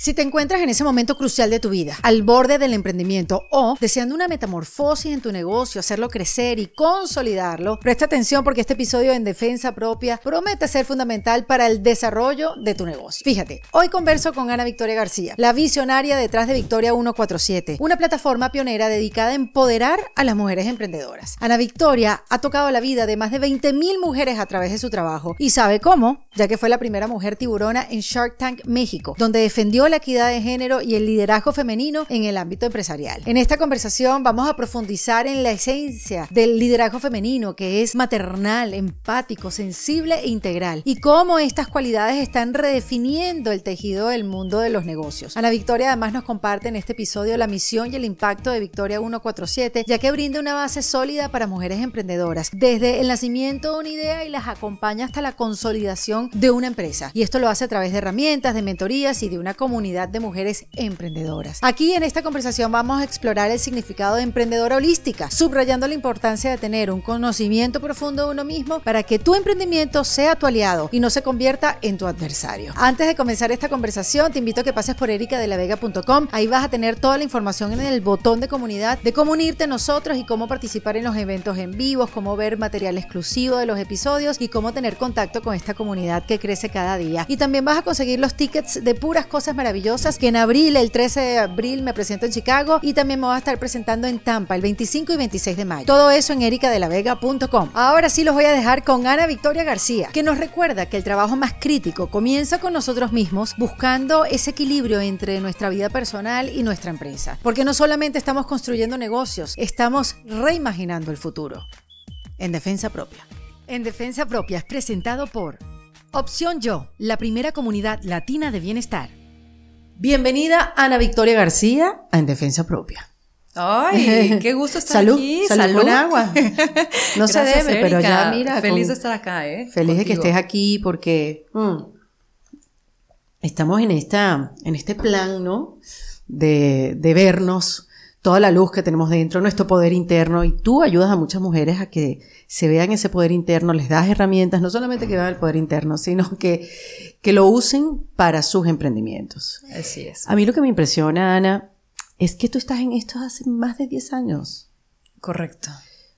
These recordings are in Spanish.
Si te encuentras en ese momento crucial de tu vida, al borde del emprendimiento o deseando una metamorfosis en tu negocio, hacerlo crecer y consolidarlo, presta atención porque este episodio en defensa propia promete ser fundamental para el desarrollo de tu negocio. Fíjate, hoy converso con Ana Victoria García, la visionaria detrás de Victoria 147, una plataforma pionera dedicada a empoderar a las mujeres emprendedoras. Ana Victoria ha tocado la vida de más de 20.000 mujeres a través de su trabajo y sabe cómo, ya que fue la primera mujer tiburona en Shark Tank México, donde defendió la equidad de género y el liderazgo femenino en el ámbito empresarial. En esta conversación vamos a profundizar en la esencia del liderazgo femenino, que es maternal, empático, sensible e integral, y cómo estas cualidades están redefiniendo el tejido del mundo de los negocios. Ana Victoria además nos comparte en este episodio la misión y el impacto de Victoria 147, ya que brinda una base sólida para mujeres emprendedoras, desde el nacimiento de una idea y las acompaña hasta la consolidación de una empresa. Y esto lo hace a través de herramientas, de mentorías y de una comunidad comunidad de mujeres emprendedoras. Aquí en esta conversación vamos a explorar el significado de emprendedora holística, subrayando la importancia de tener un conocimiento profundo de uno mismo para que tu emprendimiento sea tu aliado y no se convierta en tu adversario. Antes de comenzar esta conversación, te invito a que pases por ericadelavega.com. Ahí vas a tener toda la información en el botón de comunidad de cómo unirte a nosotros y cómo participar en los eventos en vivos, cómo ver material exclusivo de los episodios y cómo tener contacto con esta comunidad que crece cada día. Y también vas a conseguir los tickets de puras cosas maravillosas que en abril, el 13 de abril me presento en Chicago y también me voy a estar presentando en Tampa el 25 y 26 de mayo. Todo eso en ericadelavega.com. Ahora sí los voy a dejar con Ana Victoria García, que nos recuerda que el trabajo más crítico comienza con nosotros mismos buscando ese equilibrio entre nuestra vida personal y nuestra empresa. Porque no solamente estamos construyendo negocios, estamos reimaginando el futuro. En defensa propia. En defensa propia es presentado por Opción Yo, la primera comunidad latina de bienestar. Bienvenida Ana Victoria García a En Defensa Propia. Ay, qué gusto estar aquí. Salud, salud con agua. No se debe, pero ya mira. Feliz de estar acá, ¿eh? Feliz de que estés aquí porque mm, estamos en, esta, en este plan, ¿no? De, de vernos toda la luz que tenemos dentro, nuestro poder interno, y tú ayudas a muchas mujeres a que se vean ese poder interno, les das herramientas, no solamente que vean el poder interno, sino que, que lo usen para sus emprendimientos. Así es. A mí lo que me impresiona, Ana, es que tú estás en esto hace más de 10 años. Correcto.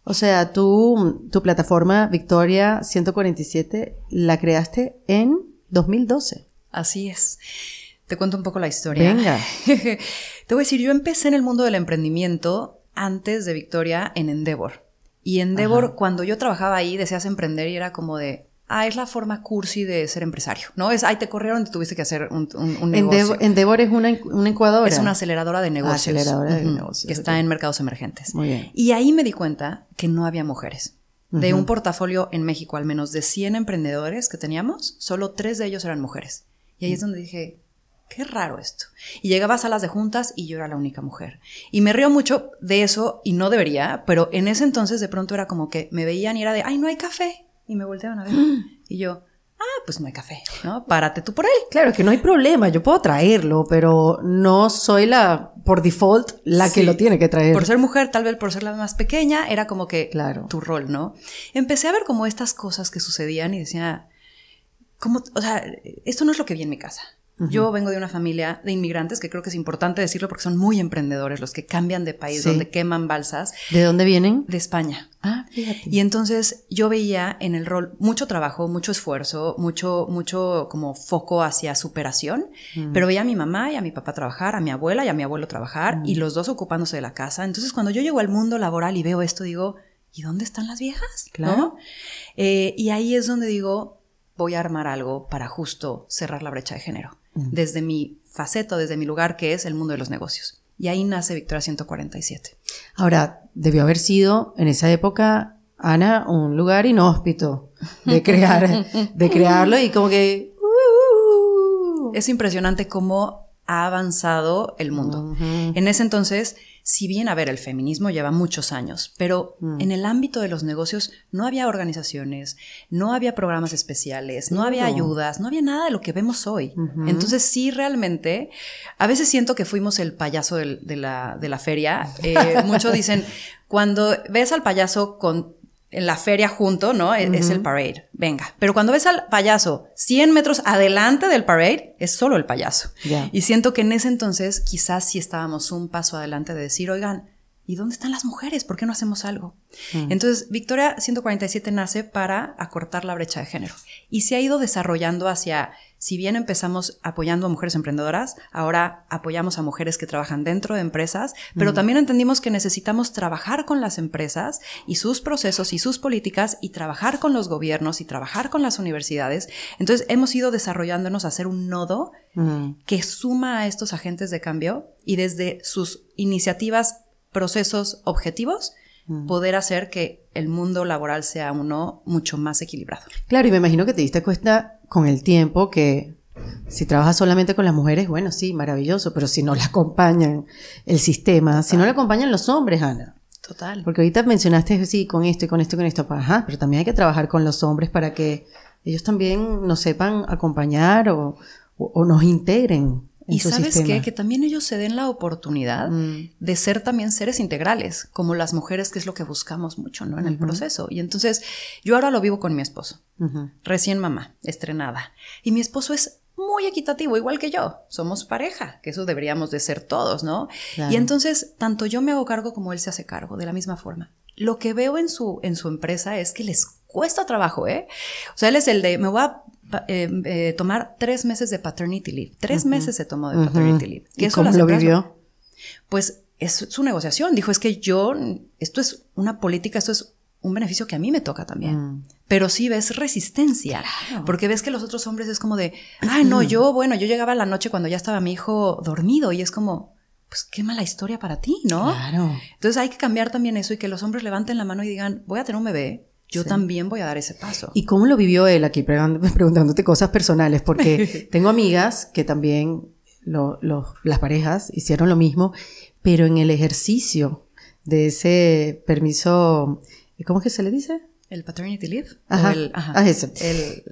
O sea, tú, tu plataforma Victoria 147 la creaste en 2012. Así es. Te cuento un poco la historia. Venga. Te voy a decir, yo empecé en el mundo del emprendimiento antes de Victoria en Endeavor. Y Endeavor, cuando yo trabajaba ahí, deseas emprender y era como de, ah, es la forma cursi de ser empresario, ¿no? Es, ahí te corrieron y tuviste que hacer un, un negocio. Endeavor, es una, una, incubadora. Es una aceleradora de negocios. Aceleradora de negocios. Que está en mercados emergentes. Muy bien. Y ahí me di cuenta que no había mujeres. De un portafolio en México, al menos de 100 emprendedores que teníamos, solo tres de ellos eran mujeres. Y ahí mm. es donde dije, qué raro esto. Y llegaba a salas de juntas y yo era la única mujer. Y me río mucho de eso y no debería, pero en ese entonces de pronto era como que me veían y era de, ay, no hay café. Y me volteaban a ver. Y yo, ah, pues no hay café, ¿no? Párate tú por él. Claro que no hay problema, yo puedo traerlo, pero no soy la, por default, la que lo tiene que traer. Por ser mujer, tal vez por ser la más pequeña, era como que claro. tu rol, ¿no? Empecé a ver como estas cosas que sucedían y decía, ¿cómo? O sea, esto no es lo que vi en mi casa. Yo vengo de una familia de inmigrantes, que creo que es importante decirlo porque son muy emprendedores, los que cambian de país, donde queman balsas. ¿De dónde vienen? De España. Ah, fíjate. Y entonces yo veía en el rol mucho trabajo, mucho esfuerzo, mucho, mucho como foco hacia superación, mm. pero veía a mi mamá y a mi papá trabajar, a mi abuela y a mi abuelo trabajar, y mm. los dos ocupándose de la casa. Entonces cuando yo llego al mundo laboral y veo esto, digo, ¿y dónde están las viejas? Claro. Eh, y ahí es donde digo, voy a armar algo para justo cerrar la brecha de género desde mi faceta, desde mi lugar, que es el mundo de los negocios. Y ahí nace Victoria 147. Ahora, debió haber sido en esa época, Ana, un lugar inhóspito de, crear, de crearlo y como que... Uh-huh. Es impresionante cómo ha avanzado el mundo. En ese entonces si bien, a ver, el feminismo lleva muchos años, pero mm. en el ámbito de los negocios no había organizaciones, no había programas especiales, no había ayudas, no había nada de lo que vemos hoy. Entonces sí, realmente, a veces siento que fuimos el payaso de, la, de, la, feria. Eh, muchos dicen, cuando ves al payaso con en la feria junto, ¿no? E-, es, el parade. Venga. Pero cuando ves al payaso 100 metros adelante del parade, es solo el payaso. Y siento que en ese entonces quizás sí estábamos un paso adelante de decir, oigan, ¿Y dónde están las mujeres? ¿Por qué no hacemos algo? Mm. Entonces, Victoria 147 nace para acortar la brecha de género y se ha ido desarrollando hacia, si bien empezamos apoyando a mujeres emprendedoras, ahora apoyamos a mujeres que trabajan dentro de empresas, pero mm. también entendimos que necesitamos trabajar con las empresas y sus procesos y sus políticas y trabajar con los gobiernos y trabajar con las universidades. Entonces, hemos ido desarrollándonos a hacer un nodo mm. que suma a estos agentes de cambio y desde sus iniciativas procesos objetivos, mm. poder hacer que el mundo laboral sea uno mucho más equilibrado. Claro, y me imagino que te diste cuenta con el tiempo que si trabajas solamente con las mujeres, bueno, sí, maravilloso, pero si no la acompañan el sistema, si no le acompañan los hombres, Ana. Total. Porque ahorita mencionaste, sí, con esto y con esto y con esto, pues, ajá, pero también hay que trabajar con los hombres para que ellos también nos sepan acompañar o nos integren y sabes que también ellos se den la oportunidad mm. de ser también seres integrales, como las mujeres, que es lo que buscamos mucho, ¿no? En el proceso. Y entonces, yo ahora lo vivo con mi esposo, recién mamá, estrenada. Y mi esposo es muy equitativo, igual que yo. Somos pareja, que eso deberíamos de ser todos, ¿no? Y entonces, tanto yo me hago cargo como él se hace cargo, de la misma forma. Lo que veo en su, en su empresa es que les cuesta trabajo, ¿eh? O sea, él es el de, me voy a eh, eh, tomar tres meses de paternity leave. Tres meses se tomó de paternity leave. ¿Y eso cómo lo vivió? Pues es su negociación. Dijo, es que yo, esto es una política, esto es un beneficio que a mí me toca también. Mm. Pero sí ves resistencia, porque ves que los otros hombres es como de, ah, no, yo, bueno, yo llegaba a la noche cuando ya estaba mi hijo dormido y es como, pues qué mala historia para ti, ¿no? Claro. Entonces hay que cambiar también eso y que los hombres levanten la mano y digan, voy a tener un bebé, yo también voy a dar ese paso. ¿Y cómo lo vivió él aquí preguntándote cosas personales? Porque tengo amigas que también las parejas hicieron lo mismo, pero en el ejercicio de ese permiso ¿Cómo es que se le dice? El paternity leave. Ajá. ajá, ah,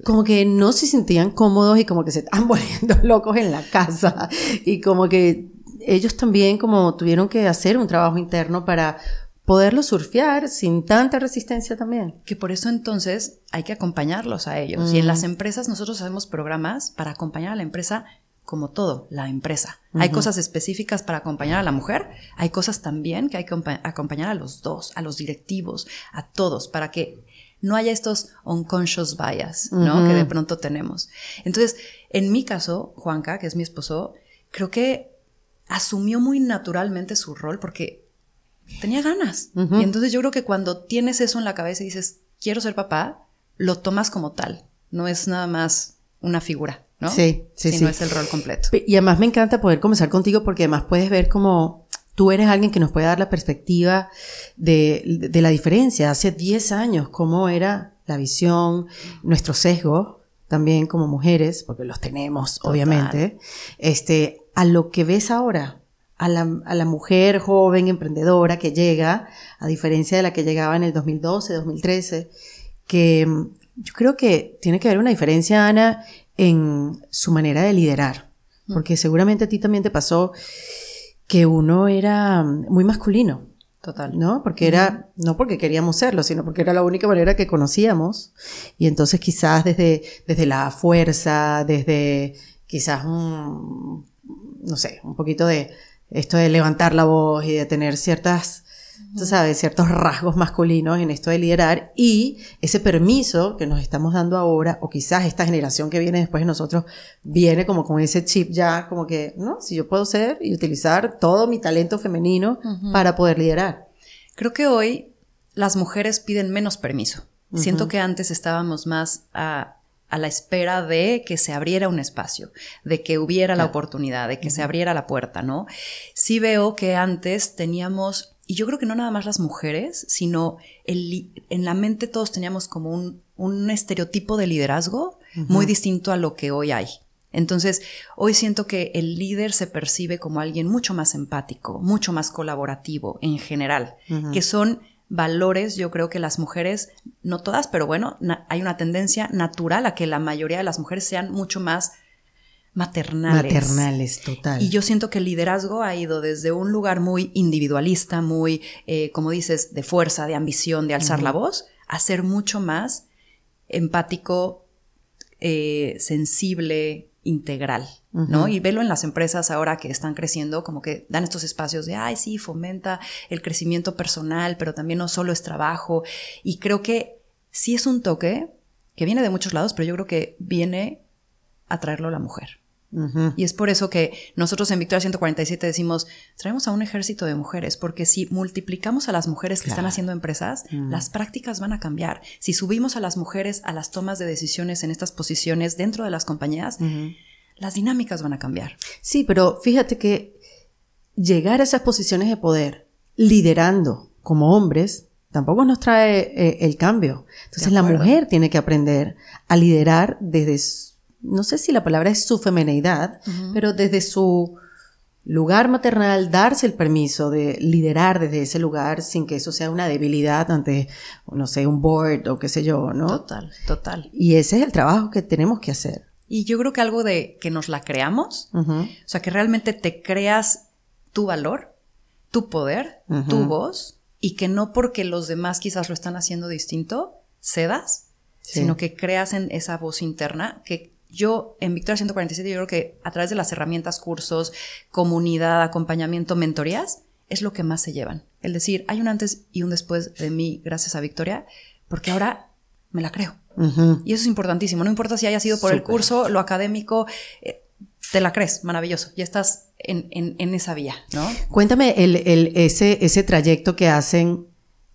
como que no se sentían cómodos y como que se estaban volviendo locos en la casa. Y como que ellos también como tuvieron que hacer un trabajo interno para poderlo surfear sin tanta resistencia también. Que por eso entonces hay que acompañarlos a ellos. Y en mm. las empresas nosotros hacemos programas para acompañar a la empresa como todo, la empresa. Hay cosas específicas para acompañar a la mujer, hay cosas también que hay que acompañar a los dos, a los directivos, a todos, para que no haya estos unconscious bias, ¿no? Que de pronto tenemos. Entonces, en mi caso, Juanca, que es mi esposo, creo que asumió muy naturalmente su rol porque tenía ganas. Y entonces yo creo que cuando tienes eso en la cabeza y dices, quiero ser papá, lo tomas como tal. No es nada más una figura, ¿no? Sí, sí, si no es el rol completo. Y además me encanta poder comenzar contigo porque además puedes ver cómo tú eres alguien que nos puede dar la perspectiva de, la diferencia. Hace 10 años, cómo era la visión, nuestro sesgo, también como mujeres, porque los tenemos, obviamente, este, a lo que ves ahora, a la, a la, mujer joven emprendedora que llega, a diferencia de la que llegaba en el 2012, 2013, que, yo creo que tiene que haber una diferencia, Ana, en su manera de liderar, mm. porque seguramente a ti también te pasó que uno era muy masculino. Total. ¿No? Porque era, no porque queríamos serlo, sino porque era la única manera que conocíamos. Y entonces quizás desde, desde la fuerza, desde quizás un, no sé, un poquito de esto de levantar la voz y de tener ciertas tú sabes, ciertos rasgos masculinos en esto de liderar y ese permiso que nos estamos dando ahora, o quizás esta generación que viene después de nosotros, viene como con ese chip ya, como que, ¿no? Si yo puedo ser y utilizar todo mi talento femenino para poder liderar. Creo que hoy las mujeres piden menos permiso. Siento que antes estábamos más a, a, la espera de que se abriera un espacio, de que hubiera la oportunidad, de que se abriera la puerta, ¿no? Sí veo que antes teníamos y yo creo que no nada más las mujeres, sino en la mente todos teníamos como un, estereotipo de liderazgo muy distinto a lo que hoy hay. Entonces, hoy siento que el líder se percibe como alguien mucho más empático, mucho más colaborativo en general, que son valores, yo creo que las mujeres, no todas, pero bueno, hay una tendencia natural a que la mayoría de las mujeres sean mucho más maternales. Maternales, total. Y yo siento que el liderazgo ha ido desde un lugar muy individualista, muy, eh, como dices, de fuerza, de ambición, de alzar la voz, a ser mucho más empático, eh, sensible, integral, ¿no? Y velo en las empresas ahora que están creciendo, como que dan estos espacios de, ay, sí, fomenta el crecimiento personal, pero también no solo es trabajo. Y creo que sí es un toque que viene de muchos lados, pero yo creo que viene traerlo a la mujer. Y es por eso que nosotros en Victoria 147 decimos, traemos a un ejército de mujeres, porque si multiplicamos a las mujeres que están haciendo empresas, mm. las prácticas van a cambiar. Si subimos a las mujeres a las tomas de decisiones en estas posiciones dentro de las compañías, las dinámicas van a cambiar. Sí, pero fíjate que llegar a esas posiciones de poder liderando como hombres tampoco nos trae eh, el cambio. Entonces la mujer tiene que aprender a liderar desde su no sé si la palabra es su femenidad, pero desde su lugar maternal, darse el permiso de liderar desde ese lugar sin que eso sea una debilidad ante, no sé, un board o qué sé yo, ¿no? Total, total. Y ese es el trabajo que tenemos que hacer. Y yo creo que algo de que nos la creamos, o sea, que realmente te creas tu valor, tu poder, tu voz, y que no porque los demás quizás lo están haciendo distinto, cedas, sino que creas en esa voz interna que yo en Victoria 147 yo creo que a través de las herramientas, cursos, comunidad, acompañamiento, mentorías, es lo que más se llevan. El decir, hay un antes y un después de mí gracias a Victoria, porque ahora me la creo. Y eso es importantísimo. No importa si haya sido por el curso, lo académico, eh, te la crees, maravilloso. Ya estás en, esa vía, ¿no? Cuéntame el, ese, ese trayecto que hacen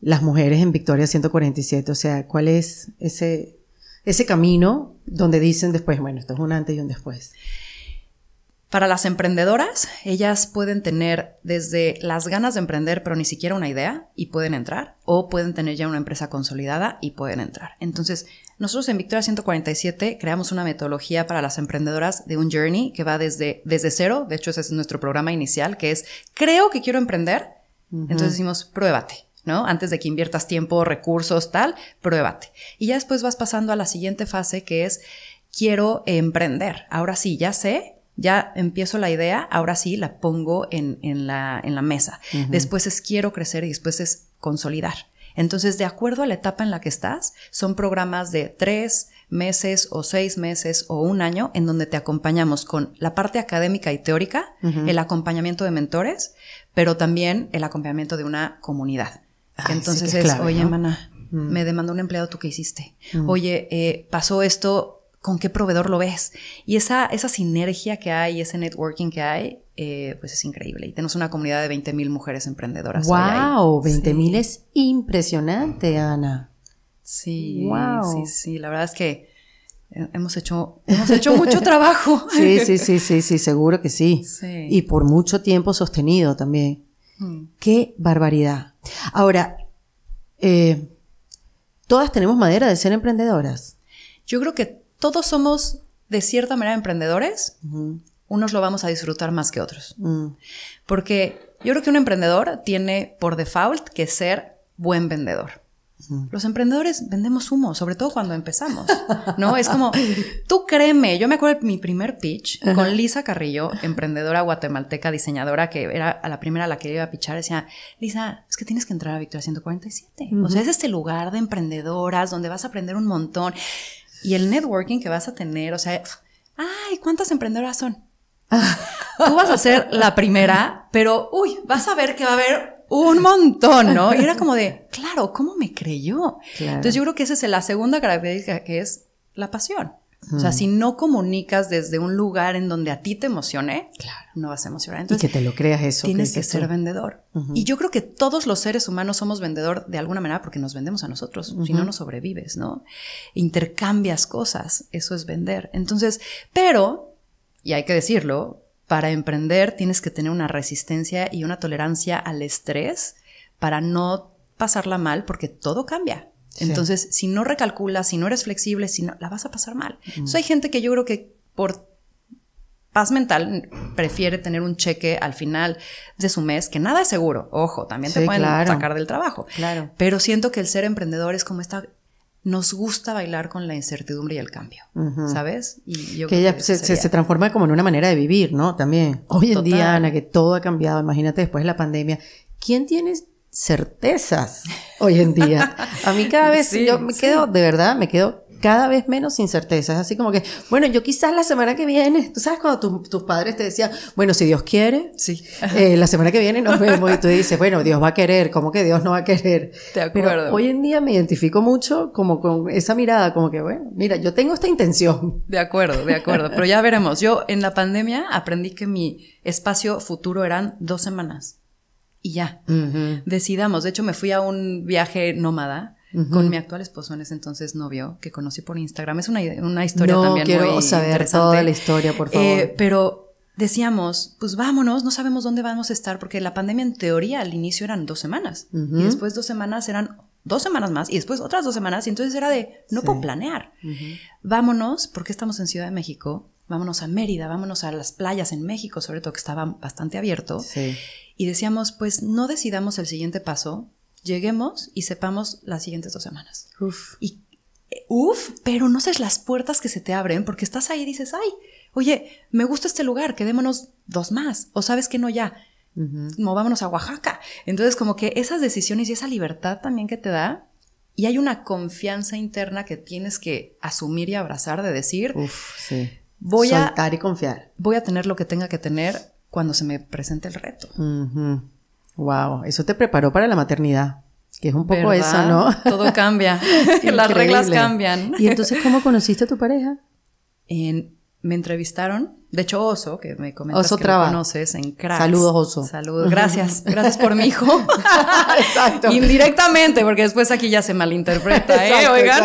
las mujeres en Victoria 147. O sea, ¿cuál es ese, ese camino donde dicen después, bueno, esto es un antes y un después. Para las emprendedoras, ellas pueden tener desde las ganas de emprender, pero ni siquiera una idea y pueden entrar, o pueden tener ya una empresa consolidada y pueden entrar. Entonces, nosotros en Victoria 147 creamos una metodología para las emprendedoras de un journey que va desde, desde cero, de hecho ese es nuestro programa inicial, que es creo que quiero emprender, entonces decimos pruébate. ¿no? Antes de que inviertas tiempo, recursos, tal, pruébate. Y ya después vas pasando a la siguiente fase que es, quiero emprender. Ahora sí, ya sé, ya empiezo la idea, ahora sí la pongo en, la, mesa. Después es quiero crecer y después es consolidar. Entonces, de acuerdo a la etapa en la que estás, son programas de tres meses o seis meses o un año en donde te acompañamos con la parte académica y teórica, el acompañamiento de mentores, pero también el acompañamiento de una comunidad. Ah, Entonces es, oye, mm. me demandó un empleado, ¿tú qué hiciste? Mm. Oye, eh, pasó esto, ¿con qué proveedor lo ves? Y esa, sinergia que hay, ese networking que hay, eh, pues es increíble. Y tenemos una comunidad de 20 mil mujeres emprendedoras. ¡Wow! 20.000 es impresionante, Ana. Sí, wow. sí, sí. La verdad es que hemos hecho, hemos hecho mucho trabajo. Sí, sí, sí, sí, sí, seguro que sí. Y por mucho tiempo sostenido también. Mm. ¡Qué barbaridad! Ahora, eh, ¿todas tenemos manera de ser emprendedoras? Yo creo que todos somos de cierta manera emprendedores. Unos lo vamos a disfrutar más que otros. Mm. Porque yo creo que un emprendedor tiene por default que ser buen vendedor. Los emprendedores vendemos humo, sobre todo cuando empezamos, ¿no? Es como, tú créeme, yo me acuerdo de mi primer pitch con Lisa Carrillo, emprendedora guatemalteca, diseñadora, que era la primera a la que iba a pitchar, decía, Lisa, es que tienes que entrar a Victoria 147. O sea, es este lugar de emprendedoras donde vas a aprender un montón. Y el networking que vas a tener, o sea, ay, ¿cuántas emprendedoras son? Tú vas a ser la primera, pero, uy, vas a ver que va a haber un montón, ¿no? Y era como de, claro, ¿cómo me creyó? Entonces yo creo que esa es la segunda característica que es la pasión. O sea, mm. si no comunicas desde un lugar en donde a ti te emocione, no vas a emocionar. y que te lo creas eso. Tienes que, ser vendedor. Y yo creo que todos los seres humanos somos vendedor de alguna manera porque nos vendemos a nosotros. Si no, no sobrevives, ¿no? Intercambias cosas. Eso es vender. Entonces, pero, y hay que decirlo, para emprender tienes que tener una resistencia y una tolerancia al estrés para no pasarla mal porque todo cambia. Entonces, si no recalculas, si no eres flexible, si no, la vas a pasar mal. Mm. hay gente que yo creo que por paz mental prefiere tener un cheque al final de su mes, que nada es seguro. Ojo, también te pueden sacar del trabajo. Claro. Pero siento que el ser emprendedor es como esta nos gusta bailar con la incertidumbre y el cambio, ¿sabes? Y yo que ella pues, se, transforma como en una manera de vivir, ¿no? También. Hoy en día, Ana, que todo ha cambiado, imagínate después de la pandemia, ¿quién tiene certezas hoy en día? A mí cada vez, yo me quedo, de verdad, me quedo cada vez menos incertezas. Así como que, bueno, yo quizás la semana que viene, tú sabes cuando tus padres te decían, bueno, si Dios quiere, sí. Eh, la semana que viene nos vemos y tú dices, bueno, Dios va a querer, ¿cómo que Dios no va a querer? De acuerdo. hoy en día me identifico mucho como con esa mirada, como que, bueno, mira, yo tengo esta intención. De acuerdo, de acuerdo. Pero ya veremos. Yo en la pandemia aprendí que mi espacio futuro eran dos semanas. Y ya, decidamos. De hecho, me fui a un viaje nómada con mi actual esposo en ese entonces novio, que conocí por Instagram. Es una, una historia no, quiero saber toda la historia, por eh, favor. pero decíamos, pues vámonos, no sabemos dónde vamos a estar, porque la pandemia en teoría al inicio eran dos semanas, y después dos semanas eran dos semanas más, y después otras dos semanas, y entonces era de, no puedo planear, vámonos, porque estamos en Ciudad de México, vámonos a Mérida, vámonos a las playas en México, sobre todo que estaba bastante abierto, y decíamos, pues no decidamos el siguiente paso lleguemos y sepamos las siguientes dos semanas. Uf. Y eh, uf, pero no sé las puertas que se te abren porque estás ahí y dices, ay, oye, me gusta este lugar, quedémonos dos más. O sabes que no ya, movámonos a Oaxaca. Entonces, como que esas decisiones y esa libertad también que te da. Y hay una confianza interna que tienes que asumir y abrazar de decir, uf, sí. voy Soltar y confiar. Voy a tener lo que tenga que tener cuando se me presente el reto. Wow, eso te preparó para la maternidad, que es un poco eso, ¿no? Todo cambia, las reglas cambian. ¿Y entonces cómo conociste a tu pareja? me entrevistaron, de hecho Oso, que me comentas que lo conoces en Crash. Saludos Oso. Saludos, gracias, gracias por mi hijo. exacto. Indirectamente, porque después aquí ya se malinterpreta, ¿eh? Oigan.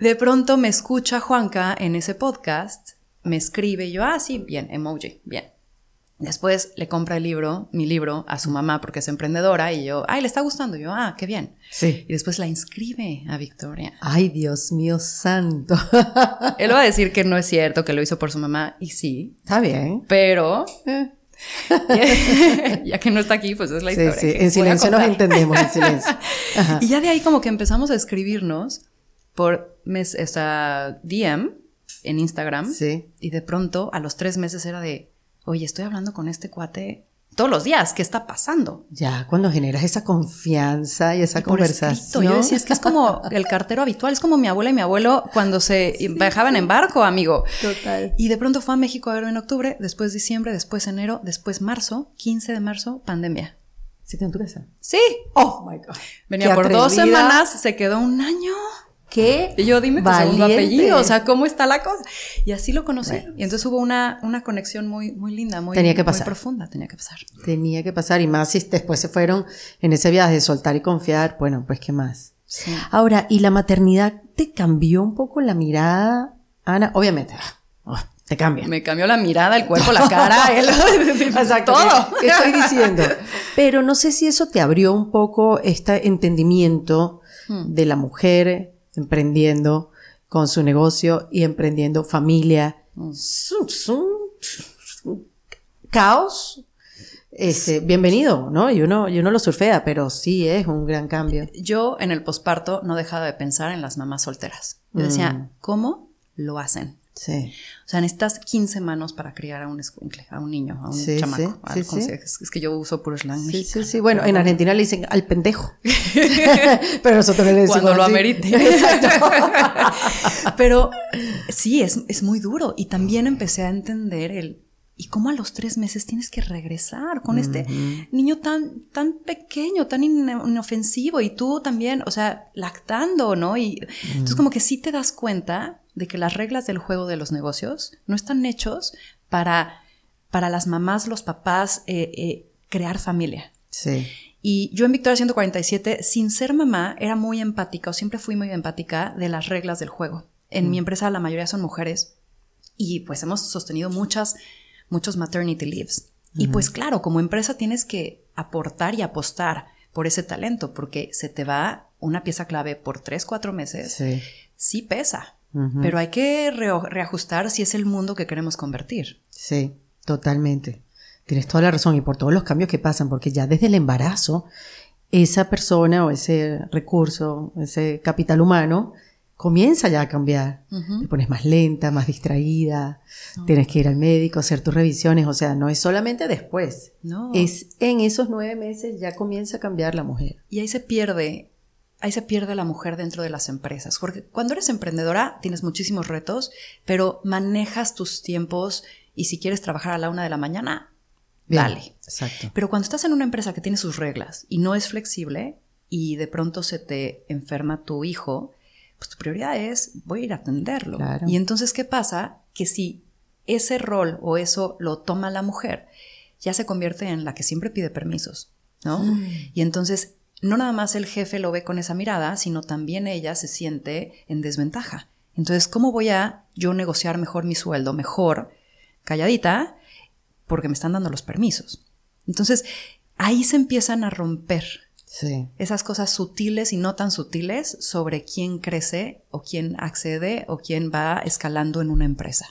de pronto me escucha Juanca en ese podcast, me escribe yo, ah, sí, bien, emoji, bien. Después le compra el libro, mi libro, a su mamá porque es emprendedora y yo, ay, le está gustando. yo, ah, qué bien. Sí. Y después la inscribe a Victoria. Ay, Dios mío santo. Él va a decir que no es cierto, que lo hizo por su mamá y sí. Está bien. Pero. Eh. ya que no está aquí, pues es la historia. Sí, en silencio nos entendemos, en silencio. Y ya de ahí como que empezamos a escribirnos por mes, esta DM en Instagram. Sí. Y de pronto a los tres meses era de, oye, estoy hablando con este cuate todos los días, ¿qué está pasando? Ya, cuando generas esa confianza y esa conversación. Escrito, yo decía, es que es como el cartero habitual, es como mi abuela y mi abuelo cuando se bajaban viajaban en barco, amigo. Total. Y de pronto fue a México a en octubre, después diciembre, después enero, después marzo, 15 de marzo, pandemia. ¿Sí te en Sí. Oh, my God. Venía por dos semanas, se quedó un año. ¿Qué? Y yo dime tu segundo apellido, o sea, ¿cómo está la cosa? Y así lo conocí. Y entonces hubo una, una conexión muy, muy linda, muy, profunda, tenía que pasar. Tenía que pasar, y más si después se fueron en ese viaje de soltar y confiar, bueno, pues qué más. Ahora, ¿y la maternidad te cambió un poco la mirada, Ana? Obviamente, ah, oh, te cambia. Me cambió la mirada, el cuerpo, la cara, el, Exacto, todo. ¿Qué, estoy diciendo? Pero no sé si eso te abrió un poco este entendimiento hmm. de la mujer, emprendiendo con su negocio y emprendiendo familia. Mm. Caos. Este, bienvenido, ¿no? Y uno, y uno lo surfea, pero sí es un gran cambio. Yo en el posparto no dejaba de pensar en las mamás solteras. Yo decía, mm. ¿cómo lo hacen? Sí. O sea, necesitas 15 manos para criar a un escuincle, a un niño, a un chamaco. Sí, sí, es, que yo uso puro slang Sí, sí, sí. Bueno, en Argentina le dicen al pendejo. pero nosotros le decimos Cuando lo amerite. Exacto. pero sí, es, es muy duro. Y también empecé a entender el y cómo a los tres meses tienes que regresar con este niño tan, tan pequeño, tan inofensivo y tú también, o sea, lactando, ¿no? Y entonces como que sí te das cuenta de que las reglas del juego de los negocios no están hechos para, para las mamás, los papás, eh, eh, crear familia. Y yo en Victoria 147, sin ser mamá, era muy empática o siempre fui muy empática de las reglas del juego. En mi mm. empresa la mayoría son mujeres y pues hemos sostenido muchas, muchos maternity leaves. Y pues claro, como empresa tienes que aportar y apostar por ese talento porque se te va una pieza clave por tres, cuatro meses. Sí. Sí pesa. Pero hay que reajustar si es el mundo que queremos convertir. Sí, totalmente. Tienes toda la razón y por todos los cambios que pasan, porque ya desde el embarazo, esa persona o ese recurso, ese capital humano, comienza ya a cambiar. Te pones más lenta, más distraída, tienes que ir al médico, hacer tus revisiones, o sea, no es solamente después, no. es en esos nueve meses ya comienza a cambiar la mujer. Y ahí se pierde ahí se pierde la mujer dentro de las empresas. Porque cuando eres emprendedora tienes muchísimos retos, pero manejas tus tiempos y si quieres trabajar a la una de la mañana, vale dale. Exacto. Pero cuando estás en una empresa que tiene sus reglas y no es flexible y de pronto se te enferma tu hijo, pues tu prioridad es voy a ir a atenderlo. Y entonces, ¿qué pasa? Que si ese rol o eso lo toma la mujer, ya se convierte en la que siempre pide permisos, ¿no? Mm. Y entonces no nada más el jefe lo ve con esa mirada, sino también ella se siente en desventaja. Entonces, ¿cómo voy a yo negociar mejor mi sueldo, mejor calladita, porque me están dando los permisos? Entonces, ahí se empiezan a romper esas cosas sutiles y no tan sutiles sobre quién crece o quién accede o quién va escalando en una empresa.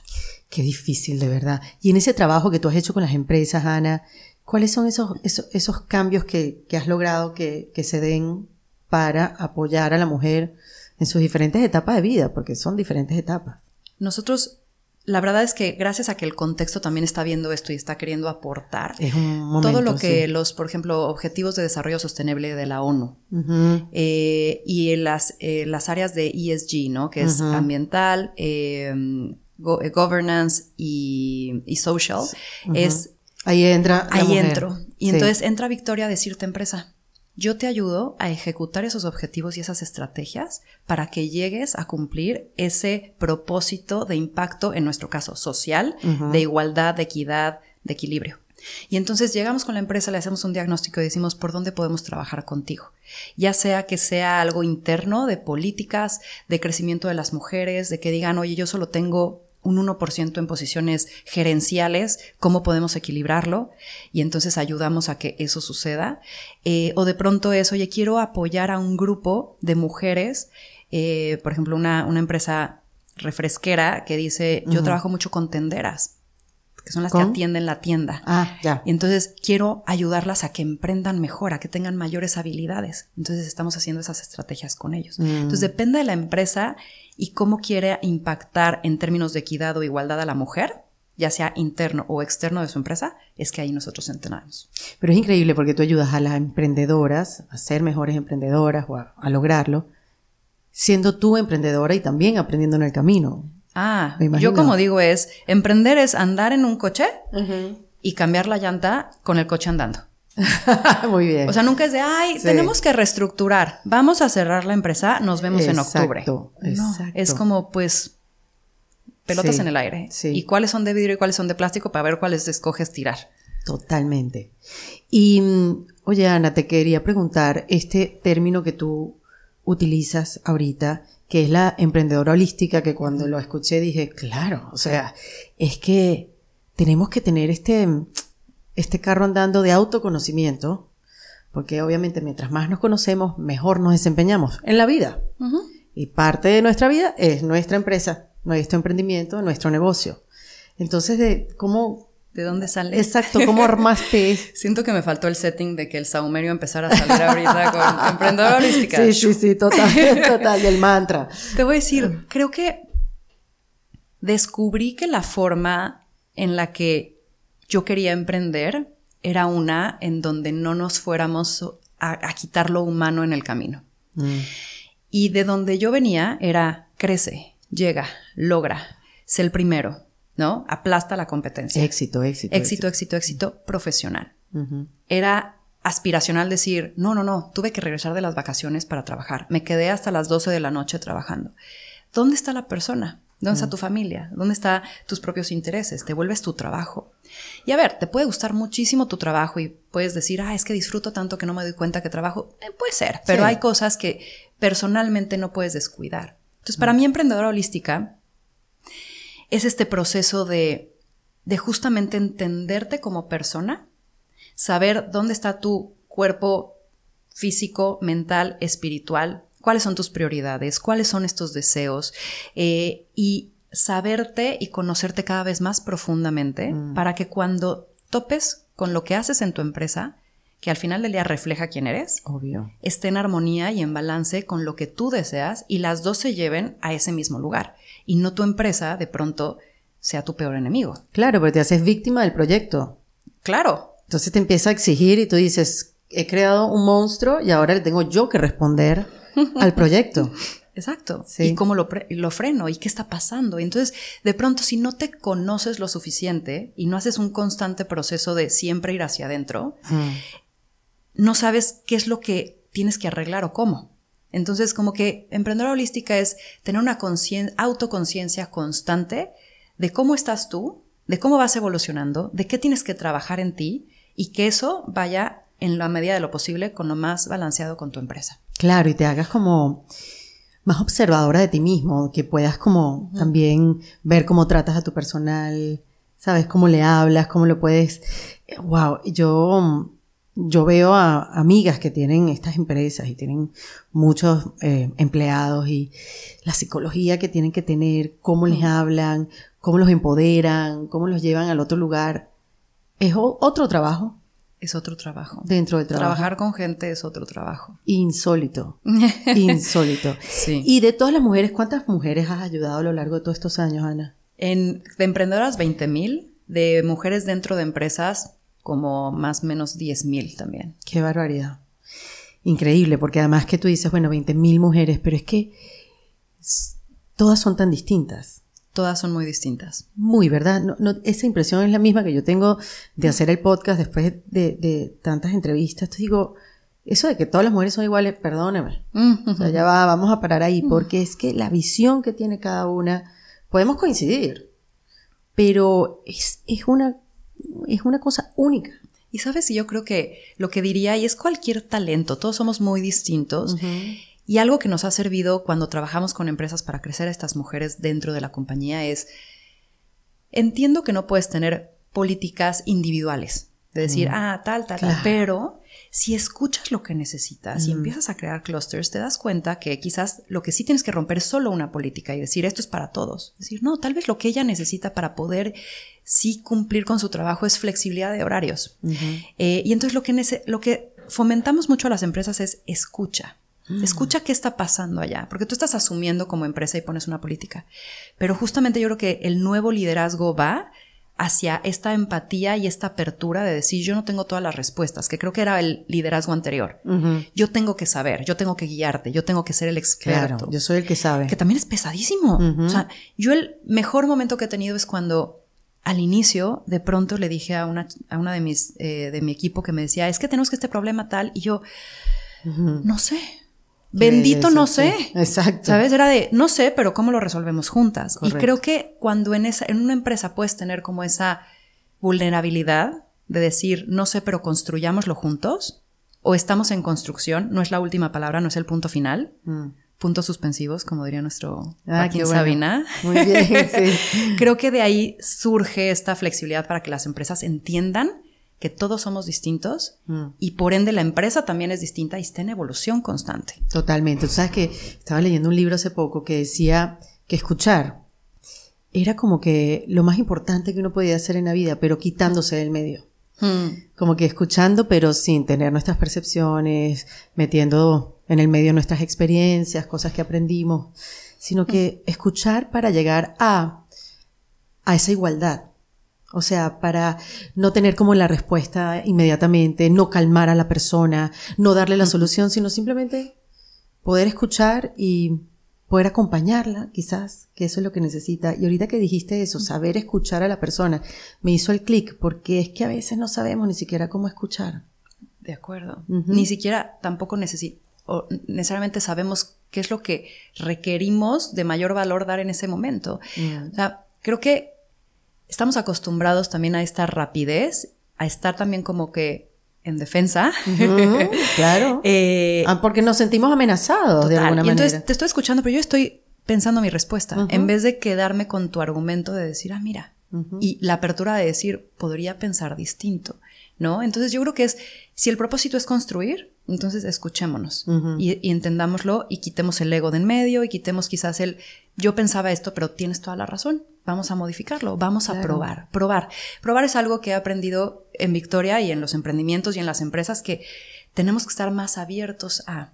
Qué difícil, de verdad. Y en ese trabajo que tú has hecho con las empresas, Ana, ¿Cuáles son esos, esos, cambios que, has logrado que, se den para apoyar a la mujer en sus diferentes etapas de vida? Porque son diferentes etapas. Nosotros la verdad es que gracias a que el contexto también está viendo esto y está queriendo aportar todo lo que los, por ejemplo, objetivos de desarrollo sostenible de la ONU eh, y las, eh, las áreas de ESG, ¿no? Que es ambiental, eh, governance y, social, es Ahí entra. ahí entro. Y entonces entra Victoria a decirte, empresa, yo te ayudo a ejecutar esos objetivos y esas estrategias para que llegues a cumplir ese propósito de impacto, en nuestro caso, social, de igualdad, de equidad, de equilibrio. Y entonces llegamos con la empresa, le hacemos un diagnóstico y decimos por dónde podemos trabajar contigo. Ya sea que sea algo interno de políticas, de crecimiento de las mujeres, de que digan, oye, yo solo tengo un 1% en posiciones gerenciales, cómo podemos equilibrarlo y entonces ayudamos a que eso suceda. Eh, o de pronto es, oye, quiero apoyar a un grupo de mujeres, eh, por ejemplo, una, empresa refresquera que dice, yo trabajo mucho con tenderas que son las que atienden la tienda. Ah, ya. entonces quiero ayudarlas a que emprendan mejor, a que tengan mayores habilidades. Entonces estamos haciendo esas estrategias con ellos. Mm. Entonces depende de la empresa y cómo quiere impactar en términos de equidad o igualdad a la mujer ya sea interno o externo de su empresa, es que ahí nosotros entrenamos. Pero es increíble porque tú ayudas a las emprendedoras a ser mejores emprendedoras o a lograrlo, siendo tú emprendedora y también aprendiendo en el camino. Ah, yo como digo es, emprender es andar en un coche y cambiar la llanta con el coche andando. Muy bien. O sea, nunca es de, ay, tenemos que reestructurar, vamos a cerrar la empresa, nos vemos en octubre. Exacto. es como, pues, pelotas en el aire. Sí. ¿Y cuáles son de vidrio y cuáles son de plástico para ver cuáles escoges tirar? Totalmente. Y, mm, oye, Ana, te quería preguntar, este término que tú utilizas ahorita, que es la emprendedora holística, que cuando lo escuché dije, claro, o sea, es que tenemos que tener este, este carro andando de autoconocimiento, porque obviamente mientras más nos conocemos, mejor nos desempeñamos en la vida. Y parte de nuestra vida es nuestra empresa, nuestro emprendimiento, nuestro negocio. Entonces, de cómo ¿De dónde ah, sale? Exacto, ¿cómo armaste? Siento que me faltó el setting de que el saumerio empezara a salir ahorita con Emprendedorística. Sí, sí, sí, total, total, y el mantra. Te voy a decir, ah. creo que descubrí que la forma en la que yo quería emprender era una en donde no nos fuéramos a, quitar lo humano en el camino. Mm. Y de donde yo venía era crece, llega, logra, es el primero, ¿no? Aplasta la competencia. Éxito, éxito. Éxito, éxito, éxito, profesional. Era aspiracional decir, no, no, no, tuve que regresar de las vacaciones para trabajar. Me quedé hasta las 12 de la noche trabajando. ¿Dónde está la persona? ¿Dónde está mm. tu familia? ¿Dónde están tus propios intereses? Te vuelves tu trabajo. Y a ver, te puede gustar muchísimo tu trabajo y puedes decir, ah, es que disfruto tanto que no me doy cuenta que trabajo. Eh, puede ser, pero hay cosas que personalmente no puedes descuidar. Entonces, para mm. mí, emprendedora holística, es este proceso de, de justamente entenderte como persona, saber dónde está tu cuerpo físico, mental, espiritual, cuáles son tus prioridades, cuáles son estos deseos eh, y saberte y conocerte cada vez más profundamente mm. para que cuando topes con lo que haces en tu empresa, que al final del día refleja quién eres, Obvio. esté en armonía y en balance con lo que tú deseas y las dos se lleven a ese mismo lugar y no tu empresa de pronto sea tu peor enemigo. Claro, porque te haces víctima del proyecto. Claro. Entonces te empieza a exigir y tú dices, he creado un monstruo y ahora le tengo yo que responder al proyecto. Exacto. ¿Y cómo lo, freno? ¿Y qué está pasando? Entonces, de pronto, si no te conoces lo suficiente y no haces un constante proceso de siempre ir hacia adentro, mm. no sabes qué es lo que tienes que arreglar o cómo. Entonces, como que emprendedora holística es tener una autoconciencia constante de cómo estás tú, de cómo vas evolucionando, de qué tienes que trabajar en ti y que eso vaya en la medida de lo posible con lo más balanceado con tu empresa. Claro, y te hagas como más observadora de ti mismo, que puedas como también ver cómo tratas a tu personal, sabes cómo le hablas, cómo lo puedes. Wow, eh, yo yo veo a amigas que tienen estas empresas y tienen muchos eh, empleados y la psicología que tienen que tener, cómo les hablan, cómo los empoderan, cómo los llevan al otro lugar. Es otro trabajo. Es otro trabajo. Dentro del trabajo. Trabajar con gente es otro trabajo. Insólito. Insólito. sí. Y de todas las mujeres, ¿cuántas mujeres has ayudado a lo largo de todos estos años, Ana? En, de emprendedoras, 20.000. De mujeres dentro de empresas, como más o menos 10.000 también. Qué barbaridad. Increíble, porque además que tú dices, bueno, 20.000 mujeres, pero es que todas son tan distintas. Todas son muy distintas. Muy, ¿verdad? esa impresión es la misma que yo tengo de hacer el podcast después de, tantas entrevistas. Te digo, eso de que todas las mujeres son iguales, perdóname. o sea, ya vamos a parar ahí, mm. porque es que la visión que tiene cada una, podemos coincidir, pero es, es una es una cosa única. Y sabes, yo creo que lo que diría, y es cualquier talento, todos somos muy distintos. Y algo que nos ha servido cuando trabajamos con empresas para crecer a estas mujeres dentro de la compañía es, entiendo que no puedes tener políticas individuales, de decir, mm. ah, tal, tal, tal, pero si escuchas lo que necesitas y mm. empiezas a crear clusters, te das cuenta que quizás lo que sí tienes que romper es solo una política y decir, esto es para todos. Es decir, no, tal vez lo que ella necesita para poder sí cumplir con su trabajo es flexibilidad de horarios. Eh, y entonces lo que, lo que fomentamos mucho a las empresas es escucha. Mm. Escucha qué está pasando allá, porque tú estás asumiendo como empresa y pones una política. Pero justamente yo creo que el nuevo liderazgo va hacia esta empatía y esta apertura de decir yo no tengo todas las respuestas, que creo que era el liderazgo anterior. Yo tengo que saber, yo tengo que guiarte, yo tengo que ser el experto. yo soy el que sabe. Que también es pesadísimo. O sea, yo el mejor momento que he tenido es cuando al inicio, de pronto le dije a una, a una de, mis, eh, de mi equipo que me decía, es que tenemos que este problema tal, y yo, no sé, bendito no sé. Exacto. ¿Sabes? Era de, no sé, pero ¿cómo lo resolvemos juntas? Y creo que cuando en, esa, en una empresa puedes tener como esa vulnerabilidad de decir, no sé, pero construyámoslo juntos, o estamos en construcción, no es la última palabra, no es el punto final. Mm puntos suspensivos, como diría nuestro ah, Sabina. Muy bien, sí. Creo que de ahí surge esta flexibilidad para que las empresas entiendan que todos somos distintos mm. y por ende la empresa también es distinta y está en evolución constante. Totalmente. sabes que estaba leyendo un libro hace poco que decía que escuchar era como que lo más importante que uno podía hacer en la vida, pero quitándose del medio. Mm. Como que escuchando, pero sin tener nuestras percepciones, metiendo en el medio de nuestras experiencias, cosas que aprendimos, sino que escuchar para llegar a, esa igualdad. O sea, para no tener como la respuesta inmediatamente, no calmar a la persona, no darle la solución, sino simplemente poder escuchar y poder acompañarla, quizás, que eso es lo que necesita. Y ahorita que dijiste eso, saber escuchar a la persona, me hizo el clic, porque es que a veces no sabemos ni siquiera cómo escuchar. De acuerdo. Ni siquiera tampoco necesito o necesariamente sabemos qué es lo que requerimos de mayor valor dar en ese momento. Mm. O sea, creo que estamos acostumbrados también a esta rapidez, a estar también como que en defensa. claro. Eh, ah, porque nos sentimos amenazados de alguna manera. entonces te estoy escuchando, pero yo estoy pensando mi respuesta, en vez de quedarme con tu argumento de decir, ah, mira, y la apertura de decir, podría pensar distinto. ¿no? Entonces yo creo que es, si el propósito es construir, entonces escuchémonos y, entendámoslo y quitemos el ego de en medio y quitemos quizás el, yo pensaba esto, pero tienes toda la razón, vamos a modificarlo, vamos a probar, probar. Probar es algo que he aprendido en Victoria y en los emprendimientos y en las empresas que tenemos que estar más abiertos a...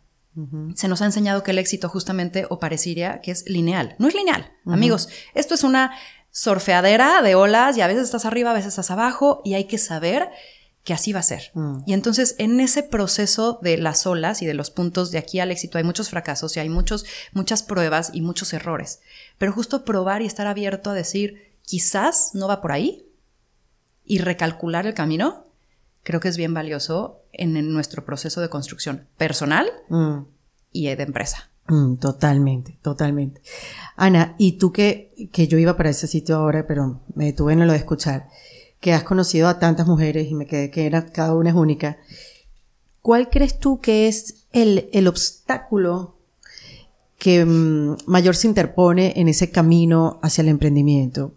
Se nos ha enseñado que el éxito justamente o parecería que es lineal. No es lineal, amigos. Esto es una sorfeadera de olas y a veces estás arriba, a veces estás abajo y hay que saber que así va a ser. Mm. Y entonces en ese proceso de las olas y de los puntos de aquí al éxito hay muchos fracasos y hay muchos, muchas pruebas y muchos errores. Pero justo probar y estar abierto a decir, quizás no va por ahí y recalcular el camino, creo que es bien valioso en, nuestro proceso de construcción personal mm. y de empresa. Mm, totalmente, totalmente. Ana, y tú que, que yo iba para ese sitio ahora, pero me detuve en lo de escuchar que has conocido a tantas mujeres y me quedé que cada una es única, ¿cuál crees tú que es el, obstáculo que mm, mayor se interpone en ese camino hacia el emprendimiento?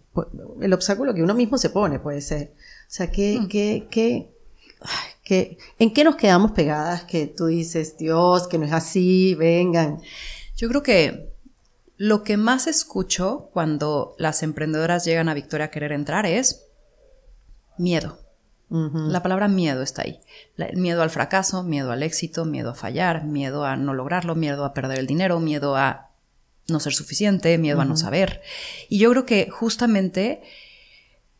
El obstáculo que uno mismo se pone, puede ser. O sea, mm. ¿en qué nos quedamos pegadas que tú dices, Dios, que no es así, vengan? Yo creo que lo que más escucho cuando las emprendedoras llegan a Victoria a querer entrar es, miedo. La palabra miedo está ahí. miedo al fracaso, miedo al éxito, miedo a fallar, miedo a no lograrlo, miedo a perder el dinero, miedo a no ser suficiente, miedo a no saber. Y yo creo que justamente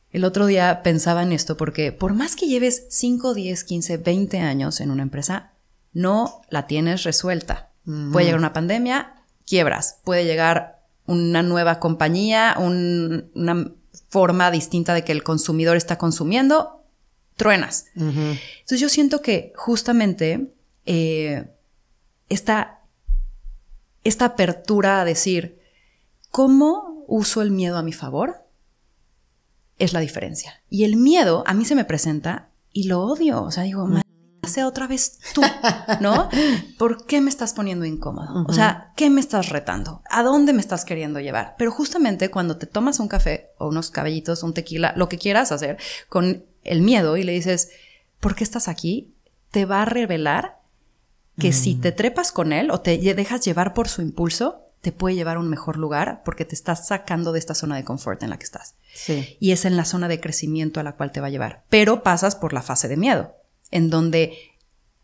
el otro día pensaba en esto porque por más que lleves 5, 10, 15, 20 años en una empresa, no la tienes resuelta. Puede llegar una pandemia, quiebras. Puede llegar una nueva compañía, un, una forma distinta de que el consumidor está consumiendo, truenas. Entonces yo siento que justamente eh, esta, esta apertura a decir, ¿cómo uso el miedo a mi favor? Es la diferencia. Y el miedo a mí se me presenta y lo odio. O sea, digo, Hace otra vez tú, ¿no? ¿Por qué me estás poniendo incómodo? O sea, ¿qué me estás retando? ¿A dónde me estás queriendo llevar? Pero justamente cuando te tomas un café o unos cabellitos, un tequila, lo que quieras hacer, con el miedo y le dices, ¿por qué estás aquí? Te va a revelar que si mm. te trepas con él o te dejas llevar por su impulso, te puede llevar a un mejor lugar porque te estás sacando de esta zona de confort en la que estás. Y es en la zona de crecimiento a la cual te va a llevar. Pero pasas por la fase de miedo en donde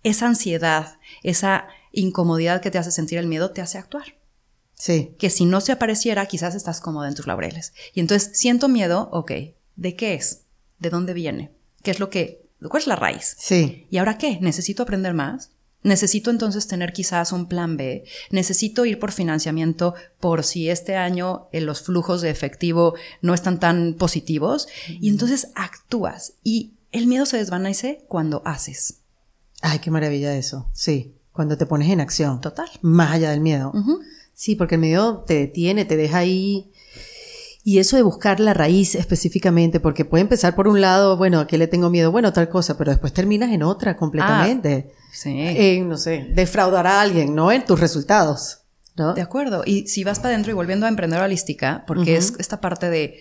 esa ansiedad, esa incomodidad que te hace sentir el miedo, te hace actuar. Sí. Que si no se apareciera, quizás estás cómoda en tus laureles. Y entonces, siento miedo, ok, ¿de qué es? ¿De dónde viene? ¿Qué es lo que... ¿Cuál es la raíz? Sí. ¿Y ahora qué? ¿Necesito aprender más? Necesito entonces tener quizás un plan B. Necesito ir por financiamiento por si este año eh, los flujos de efectivo no están tan positivos. Y entonces actúas. Y el miedo se desvanece cuando haces. Ay, qué maravilla eso. Sí, cuando te pones en acción. Total. Más allá del miedo. Sí, porque el miedo te detiene, te deja ahí. Y eso de buscar la raíz específicamente, porque puede empezar por un lado, bueno, ¿a qué le tengo miedo? Bueno, tal cosa, pero después terminas en otra completamente. Ah, sí. En, no sé, defraudar a alguien, ¿no? En tus resultados. ¿no? De acuerdo. Y si vas para adentro y volviendo a emprender holística, porque es esta parte de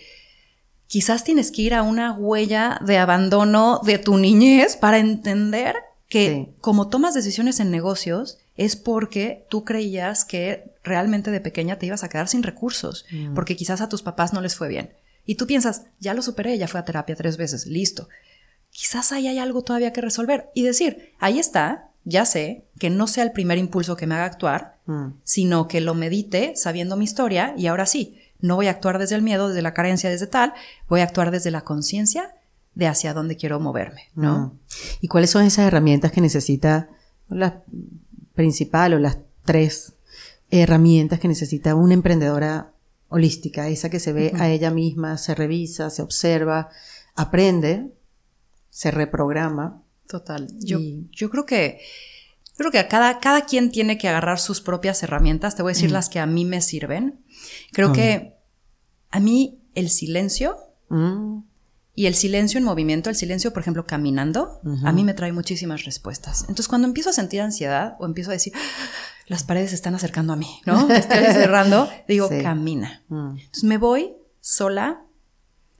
quizás tienes que ir a una huella de abandono de tu niñez para entender que como tomas decisiones en negocios es porque tú creías que realmente de pequeña te ibas a quedar sin recursos, mm. porque quizás a tus papás no les fue bien. Y tú piensas, ya lo superé, ya fue a terapia tres veces, listo. Quizás ahí hay algo todavía que resolver y decir, ahí está, ya sé, que no sea el primer impulso que me haga actuar, mm. sino que lo medite sabiendo mi historia y ahora sí, no voy a actuar desde el miedo, desde la carencia, desde tal, voy a actuar desde la conciencia de hacia dónde quiero moverme, ¿no? ¿Y cuáles son esas herramientas que necesita la principal o las tres herramientas que necesita una emprendedora holística, esa que se ve a ella misma, se revisa, se observa, aprende, se reprograma? Total. yo creo que creo que cada, cada quien tiene que agarrar sus propias herramientas. Te voy a decir mm. las que a mí me sirven. Creo que a mí el silencio mm. y el silencio en movimiento, el silencio, por ejemplo, caminando, a mí me trae muchísimas respuestas. Entonces, cuando empiezo a sentir ansiedad o empiezo a decir, ah, las paredes se están acercando a mí, ¿no? Me estoy cerrando, digo, camina. Mm. Entonces, me voy sola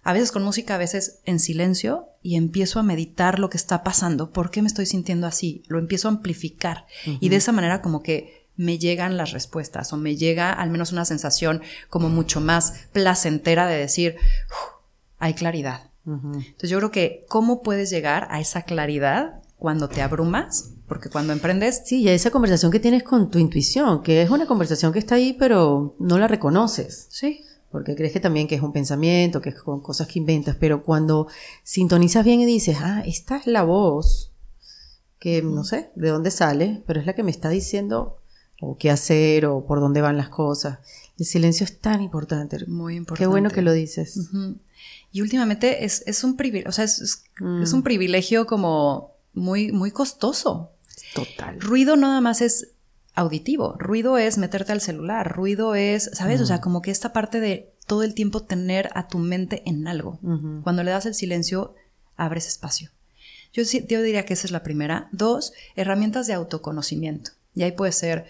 a veces con música, a veces en silencio, y empiezo a meditar lo que está pasando, por qué me estoy sintiendo así, lo empiezo a amplificar y de esa manera como que me llegan las respuestas o me llega al menos una sensación como mucho más placentera de decir, hay claridad. Entonces yo creo que cómo puedes llegar a esa claridad cuando te abrumas, porque cuando emprendes... Sí, y esa conversación que tienes con tu intuición, que es una conversación que está ahí pero no la reconoces. Sí porque crees que también que es un pensamiento, que es con cosas que inventas, pero cuando sintonizas bien y dices, ah, esta es la voz, que no sé de dónde sale, pero es la que me está diciendo o qué hacer o por dónde van las cosas. El silencio es tan importante. Muy importante. Qué bueno que lo dices. Y últimamente es, es un privilegio, o sea, es, mm. es, un privilegio como muy, muy costoso. Total. Ruido nada más es auditivo, ruido es meterte al celular, ruido es, ¿sabes? O sea, como que esta parte de todo el tiempo tener a tu mente en algo. Cuando le das el silencio, abres espacio. Yo, yo diría que esa es la primera. Dos, herramientas de autoconocimiento. Y ahí puede ser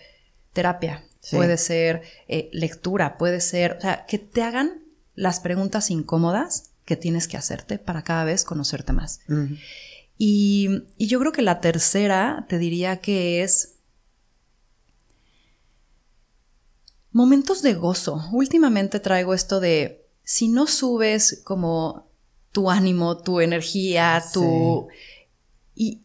terapia, puede ser eh, lectura, puede ser, o sea, que te hagan las preguntas incómodas que tienes que hacerte para cada vez conocerte más. y yo creo que la tercera, te diría que es Momentos de gozo. Últimamente traigo esto de si no subes como tu ánimo, tu energía, tu... Y,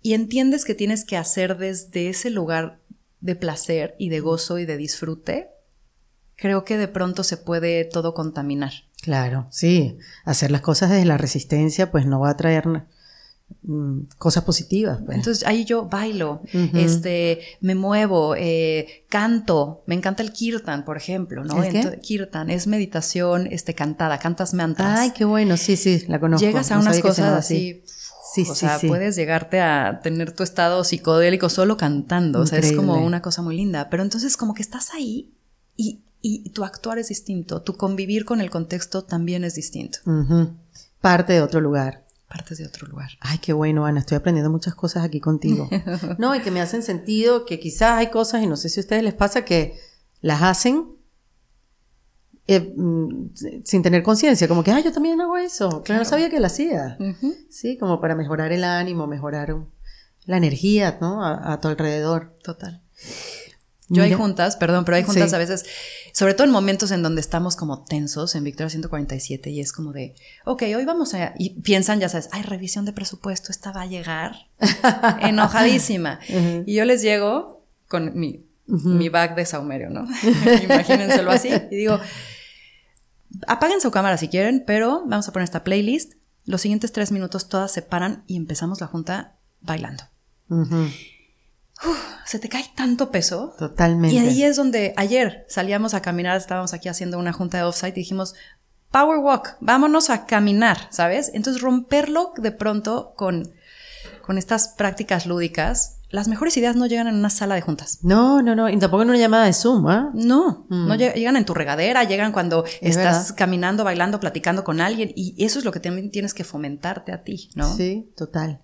y entiendes que tienes que hacer desde ese lugar de placer y de gozo y de disfrute, creo que de pronto se puede todo contaminar. Claro, sí. Hacer las cosas desde la resistencia pues no va a traer Mm, cosas positivas. Entonces ahí yo bailo, este, me muevo, eh, canto, me encanta el kirtan, por ejemplo, ¿no? kirtan es meditación este, cantada, cantas mantras. Ay, qué bueno, sí, sí, la conozco. Llegas a unas cosas así. Sí, Sí, o sea, puedes llegarte a tener tu estado psicodélico solo cantando, o sea, es como una cosa muy linda, pero entonces como que estás ahí y, tu actuar es distinto, tu convivir con el contexto también es distinto. Parte de otro lugar partes de otro lugar. Ay, qué bueno, Ana, estoy aprendiendo muchas cosas aquí contigo. No, y que me hacen sentido, que quizás hay cosas, y no sé si a ustedes les pasa, que las hacen eh, mm, sin tener conciencia, como que, ay yo también hago eso, claro. no sabía que lo hacía. Sí, como para mejorar el ánimo, mejorar la energía, ¿no? A, a tu alrededor. Total. Yo hay juntas, perdón, pero hay juntas a veces, sobre todo en momentos en donde estamos como tensos en Victoria 147 y es como de, ok, hoy vamos a, y piensan, ya sabes, hay revisión de presupuesto, esta va a llegar enojadísima. Y yo les llego con mi, mi bag de saumerio, ¿no? Imagínenselo así. Y digo, apaguen su cámara si quieren, pero vamos a poner esta playlist. Los siguientes tres minutos todas se paran y empezamos la junta bailando. Uh se te cae tanto peso. Totalmente. Y ahí es donde ayer salíamos a caminar, estábamos aquí haciendo una junta de offsite y dijimos, power walk, vámonos a caminar, ¿sabes? Entonces romperlo de pronto con, con estas prácticas lúdicas. Las mejores ideas no llegan en una sala de juntas. No, no, no. Y tampoco en una llamada de Zoom, ¿eh? No, no mm. llegan en tu regadera, llegan cuando estás caminando, bailando, platicando con alguien. Y eso es lo que también tienes que fomentarte a ti, ¿no? Sí, total.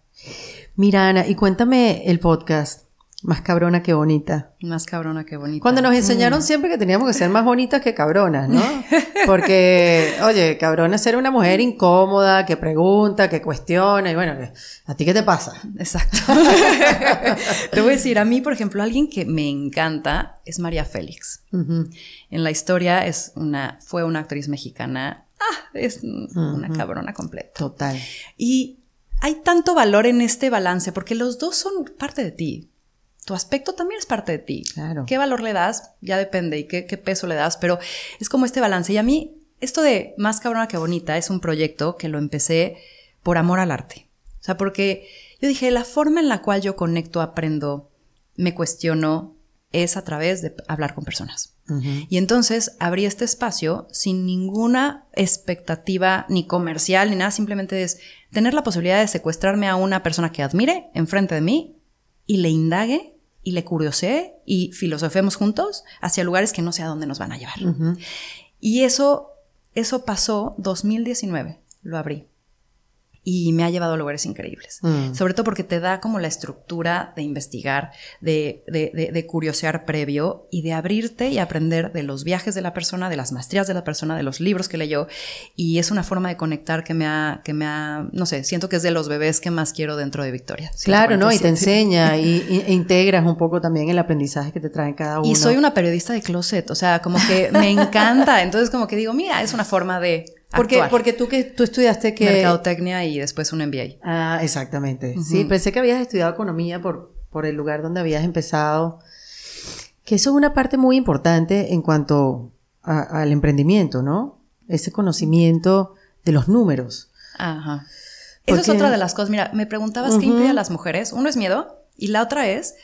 Mira, Ana, y cuéntame el podcast. Más cabrona que bonita. Más cabrona que bonita. Cuando nos mm. enseñaron siempre que teníamos que ser más bonitas que cabronas, ¿no? Porque, oye, cabrona es ser una mujer incómoda, que pregunta, que cuestiona, y bueno, ¿a ti qué te pasa? Exacto. te voy a decir, a mí, por ejemplo, alguien que me encanta es María Félix. En la historia es una, fue una actriz mexicana. Ah, es una cabrona completa. Total. Y hay tanto valor en este balance, porque los dos son parte de ti aspecto también es parte de ti. Claro. ¿Qué valor le das? Ya depende y qué, peso le das, pero es como este balance. Y a mí, esto de Más cabrona que bonita es un proyecto que lo empecé por amor al arte. O sea, porque yo dije, la forma en la cual yo conecto, aprendo, me cuestiono, es a través de hablar con personas. Y entonces abrí este espacio sin ninguna expectativa ni comercial ni nada, simplemente es tener la posibilidad de secuestrarme a una persona que admire enfrente de mí y le indague y le curioseé y filosofemos juntos hacia lugares que no sé a dónde nos van a llevar. Y eso, eso pasó 2019, lo abrí y me ha llevado a lugares increíbles. Mm. Sobre todo porque te da como la estructura de investigar, de, curiosear previo y de abrirte y aprender de los viajes de la persona, de las maestrías de la persona, de los libros que leyó. Y es una forma de conectar que me ha, que me ha no sé, siento que es de los bebés que más quiero dentro de Victoria. Claro, ¿no? Y te enseña y, e integras un poco también el aprendizaje que te trae cada uno. Y soy una periodista de closet, o sea, como que me encanta. Entonces como que digo, mira, es una forma de porque, porque tú que tú estudiaste que mercadotecnia y después un MBA. Ah, exactamente. Sí, pensé que habías estudiado economía por por el lugar donde habías empezado. Que eso es una parte muy importante en cuanto al emprendimiento, ¿no? Ese conocimiento de los números. Ajá. Eso es otra de las cosas. Mira, me preguntabas qué impide a las mujeres. Uno es miedo y la otra es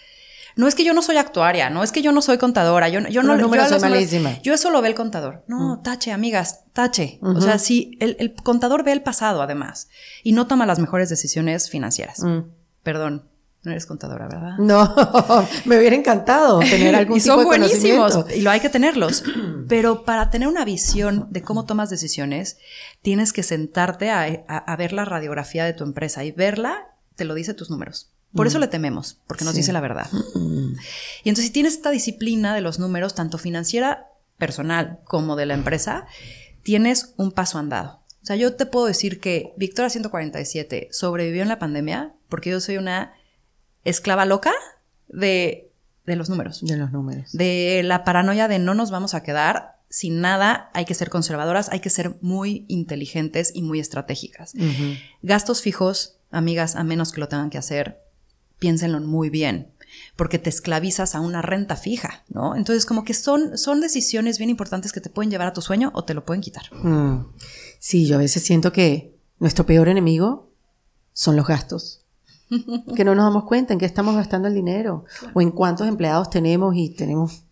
no es que yo no soy actuaria, no es que yo no soy contadora, yo, yo no lo yo, malísima. yo eso lo ve el contador. No, mm. tache, amigas, tache. O sea, sí, el, contador ve el pasado además y no toma las mejores decisiones financieras. Mm. Perdón, no eres contadora, ¿verdad? No, me hubiera encantado tener algún tipo de conocimiento. Y son buenísimos y lo hay que tenerlos. Pero para tener una visión de cómo tomas decisiones, tienes que sentarte a, a ver la radiografía de tu empresa y verla te lo dice tus números. Por eso mm. le tememos, porque nos dice la verdad. Mm. Y entonces, si tienes esta disciplina de los números, tanto financiera, personal, como de la empresa, tienes un paso andado. O sea, yo te puedo decir que Victoria 147 sobrevivió en la pandemia porque yo soy una esclava loca de, de los números. De los números. De la paranoia de no nos vamos a quedar sin nada, hay que ser conservadoras, hay que ser muy inteligentes y muy estratégicas. Gastos fijos, amigas, a menos que lo tengan que hacer, piénsenlo muy bien, porque te esclavizas a una renta fija, ¿no? Entonces, como que son, son decisiones bien importantes que te pueden llevar a tu sueño o te lo pueden quitar. Mm. Sí, yo a veces siento que nuestro peor enemigo son los gastos. que no nos damos cuenta en qué estamos gastando el dinero o en cuántos empleados tenemos y tenemos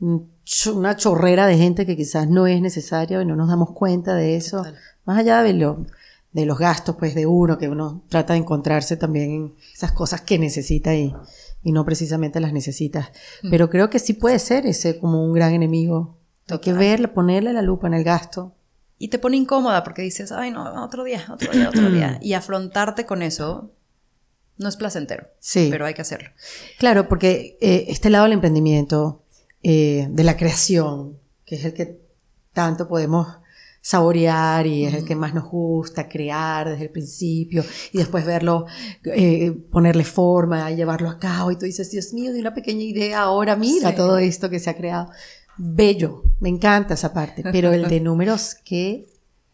una chorrera de gente que quizás no es necesaria y no nos damos cuenta de eso. Más allá de lo, de los gastos pues de uno, que uno trata de encontrarse también en esas cosas que necesita y, y no precisamente las necesita. Mm. Pero creo que sí puede ser ese como un gran enemigo. Total. que verle, ponerle la lupa en el gasto. Y te pone incómoda porque dices, ay no, otro día, otro día, otro día. Y afrontarte con eso no es placentero. Sí. Pero hay que hacerlo. Claro, porque eh, este lado del emprendimiento, eh, de la creación, que es el que tanto podemos saborear y es el que mm. más nos gusta, crear desde el principio y después verlo, eh, ponerle forma, llevarlo a cabo y tú dices, Dios mío, de una pequeña idea ahora, mira todo esto que se ha creado. Bello, me encanta esa parte, pero el de números, qué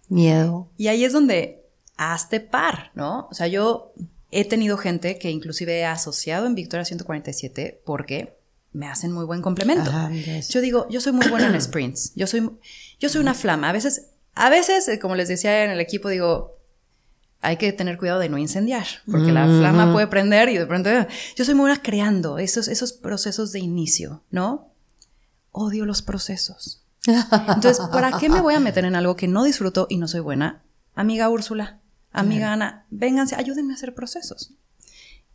miedo. Y ahí es donde hazte par, ¿no? O sea, yo he tenido gente que inclusive he asociado en Victoria 147 porque me hacen muy buen complemento. yo digo, yo soy muy buena en sprints, yo soy, yo soy una flama. A veces a veces, eh, como les decía en el equipo, digo, hay que tener cuidado de no incendiar, porque la flama puede prender y de pronto eh, yo soy muy buena creando esos, esos procesos de inicio, ¿no? Odio los procesos. Entonces, ¿para qué me voy a meter en algo que no disfruto y no soy buena? Amiga Úrsula, amiga Ana, vénganse, ayúdenme a hacer procesos.